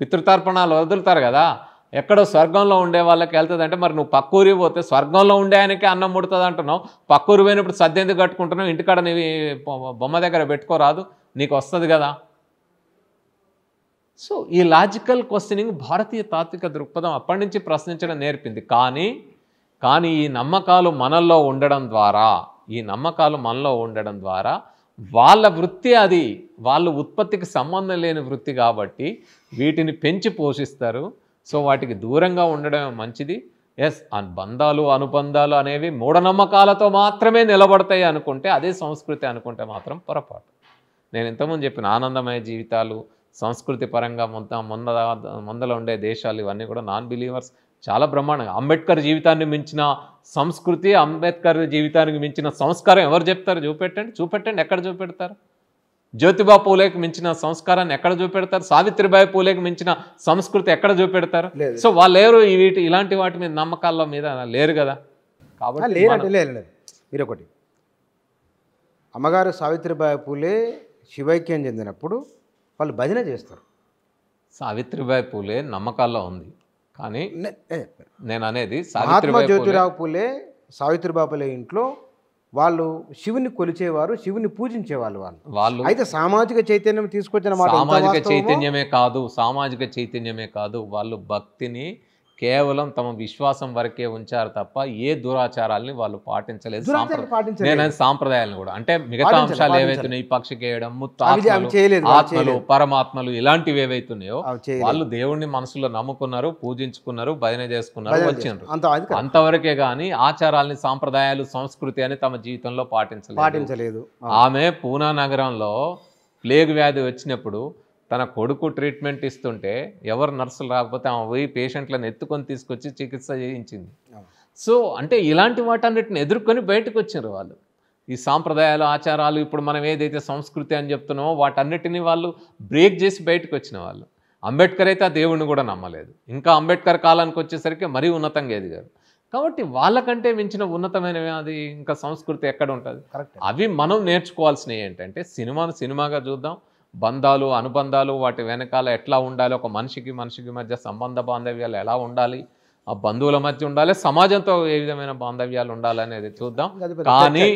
పితృతర్పణాలు వదులుతారు కదా ఎక్కడో స్వర్గంలో ఉండే వాళ్ళకి వెళ్తుంది అంటే మరి నువ్వు పక్కూరి పోతే స్వర్గంలో ఉండే ఆయనకే అన్నం ముడుతుంది అంటున్నావు పక్కూరి పోయినప్పుడు సద్దెందుకు కట్టుకుంటున్నావు ఇంటికాడ నీ బొమ్మ దగ్గర పెట్టుకోరాదు నీకు వస్తుంది కదా సో ఈ లాజికల్ క్వశ్చనింగ్ భారతీయ తాత్విక దృక్పథం అప్పటి నుంచి ప్రశ్నించడం నేర్పింది కానీ కానీ ఈ నమ్మకాలు మనల్లో ఉండడం ద్వారా ఈ నమ్మకాలు మనలో ఉండడం ద్వారా వాళ్ళ వృత్తి అది వాళ్ళు ఉత్పత్తికి సంబంధం లేని వృత్తి కాబట్టి వీటిని పెంచి పోషిస్తారు సో వాటికి దూరంగా ఉండడం మంచిది ఎస్ అనుబంధాలు అనుబంధాలు అనేవి మూఢనమ్మకాలతో మాత్రమే నిలబడతాయి అనుకుంటే అదే సంస్కృతి అనుకుంటే మాత్రం పొరపాటు నేను ఇంతకుముందు చెప్పిన ఆనందమయ జీవితాలు సంస్కృతి పరంగా మొత్తం ముంద ముందలో ఉండే దేశాలు ఇవన్నీ కూడా నాన్ బిలీవర్స్ చాలా బ్రహ్మాండంగా అంబేద్కర్ జీవితాన్ని మించిన సంస్కృతి అంబేద్కర్ జీవితానికి మించిన సంస్కారం ఎవరు చెప్తారు చూపెట్టండి చూపెట్టండి ఎక్కడ చూపెడతారు జ్యోతిబా పూలేకి మించిన సంస్కారాన్ని ఎక్కడ చూపెడతారు సావిత్రిబాయి పూలేకి మించిన సంస్కృతి ఎక్కడ చూపెడతారు సో వాళ్ళు లేరు వీటి ఇలాంటి వాటి మీద నమ్మకాల మీద లేరు కదా కాబట్టి మీరు ఒకటి అమ్మగారు సావిత్రిబాయి పూలే శివైక్యం చెందినప్పుడు వాళ్ళు భజన చేస్తారు సావిత్రిబాయి పూలే నమ్మకాల్లో ఉంది కానీ నేను అనేది సావిత్రిబాయి జ్యోతిరావు పూలే సావిత్రిబాయి పూలే ఇంట్లో వాళ్ళు శివుని కొలిచేవారు శివుని పూజించేవాళ్ళు వాళ్ళు వాళ్ళు అయితే సామాజిక చైతన్యం తీసుకొచ్చిన సామాజిక చైతన్యమే కాదు సామాజిక చైతన్యమే కాదు వాళ్ళు భక్తిని కేవలం తమ విశ్వాసం వరకే ఉంచారు తప్ప ఏ దురాచారాల్ని వాళ్ళు పాటించలేదు నేను సాంప్రదాయాలను కూడా అంటే మిగతా అంశాలు ఏవైతున్నాయి పక్షికేయడం ఆత్మలు పరమాత్మలు ఇలాంటివి ఏవైతున్నాయో వాళ్ళు దేవుణ్ణి మనసులో నమ్ముకున్నారు పూజించుకున్నారు భజన చేసుకున్నారు వచ్చినారు అంతవరకే గాని ఆచారాల్ని సాంప్రదాయాలు సంస్కృతి అని తమ జీవితంలో పాటించలేదు పాటించలేదు ఆమె పూనా నగరంలో ప్లేగ్ వ్యాధి వచ్చినప్పుడు తన కొడుకు ట్రీట్మెంట్ ఇస్తుంటే ఎవరు నర్సులు రాకపోతే ఆమె పోయి పేషెంట్లను ఎత్తుకొని తీసుకొచ్చి చికిత్స చేయించింది సో అంటే ఇలాంటి వాటన్నిటిని ఎదుర్కొని బయటకు వచ్చారు వాళ్ళు ఈ సాంప్రదాయాలు ఆచారాలు ఇప్పుడు మనం ఏదైతే సంస్కృతి అని చెప్తున్నామో వాటన్నిటిని వాళ్ళు బ్రేక్ చేసి బయటకు వచ్చిన వాళ్ళు అంబేద్కర్ అయితే ఆ దేవుణ్ణి కూడా నమ్మలేదు ఇంకా అంబేద్కర్ కాలానికి వచ్చేసరికి మరీ ఉన్నతంగా ఎదిగారు కాబట్టి వాళ్ళకంటే మించిన ఉన్నతమైనవి అది ఇంకా సంస్కృతి ఎక్కడ ఉంటుంది అవి మనం నేర్చుకోవాల్సినవి ఏంటంటే సినిమాను సినిమాగా చూద్దాం బంధాలు అనుబంధాలు వాటి వెనకాల ఎట్లా ఉండాలి ఒక మనిషికి మనిషికి మధ్య సంబంధ బాంధవ్యాలు ఎలా ఉండాలి ఆ బంధువుల మధ్య ఉండాలి సమాజంతో ఏ విధమైన బాంధవ్యాలు ఉండాలనేది చూద్దాం కానీ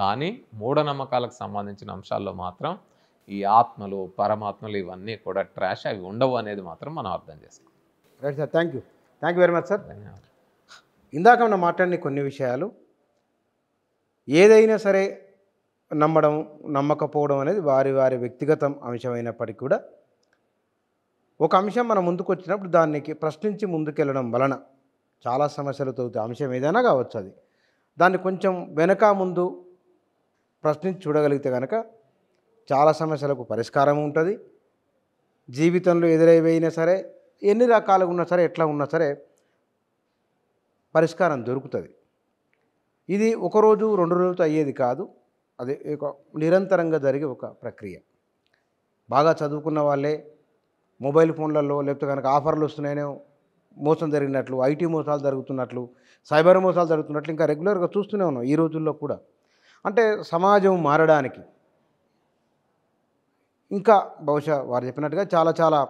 కానీ మూఢనమ్మకాలకు సంబంధించిన అంశాల్లో మాత్రం ఈ ఆత్మలు పరమాత్మలు ఇవన్నీ కూడా ట్రాష్ అవి ఉండవు అనేది మాత్రం మనం అర్థం చేసుకోవాలి right sir thank you thank you very much sir ఇందాక మనం మాట్లాడిన కొన్ని విషయాలు ఏదైనా సరే నమ్మడం నమ్మకపోవడం అనేది వారి వారి వ్యక్తిగత అంశమైనప్పటికీ కూడా ఒక అంశం మన ముందుకు వచ్చినప్పుడు దానికి ప్రశ్నించి ముందుకెళ్ళడం వలన చాలా సమస్యలు తగ్గుతాయి అంశం ఏదైనా కావచ్చు అది దాన్ని కొంచెం వెనక ముందు ప్రశ్నించి చూడగలిగితే కనుక చాలా సమస్యలకు పరిష్కారం ఉంటుంది జీవితంలో ఎదురైపోయినా సరే ఎన్ని రకాలుగా ఉన్నా సరే ఎట్లా ఉన్నా సరే పరిష్కారం దొరుకుతుంది ఇది ఒకరోజు రెండు రోజులతో అయ్యేది కాదు అది ఒక నిరంతరంగా జరిగే ఒక ప్రక్రియ బాగా చదువుకున్న వాళ్ళే మొబైల్ ఫోన్లలో లేకపోతే కనుక ఆఫర్లు వస్తున్నాయనే మోసం జరిగినట్లు ఐటీ మోసాలు జరుగుతున్నట్లు సైబర్ మోసాలు జరుగుతున్నట్లు ఇంకా రెగ్యులర్గా చూస్తూనే ఉన్నాం ఈ రోజుల్లో కూడా అంటే సమాజం మారడానికి ఇంకా బహుశా వారు చెప్పినట్టుగా చాలా చాలా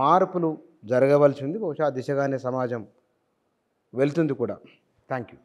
మార్పులు జరగవలసింది బహుశా దిశగానే సమాజం వెళ్తుంది కూడా థ్యాంక్ యూ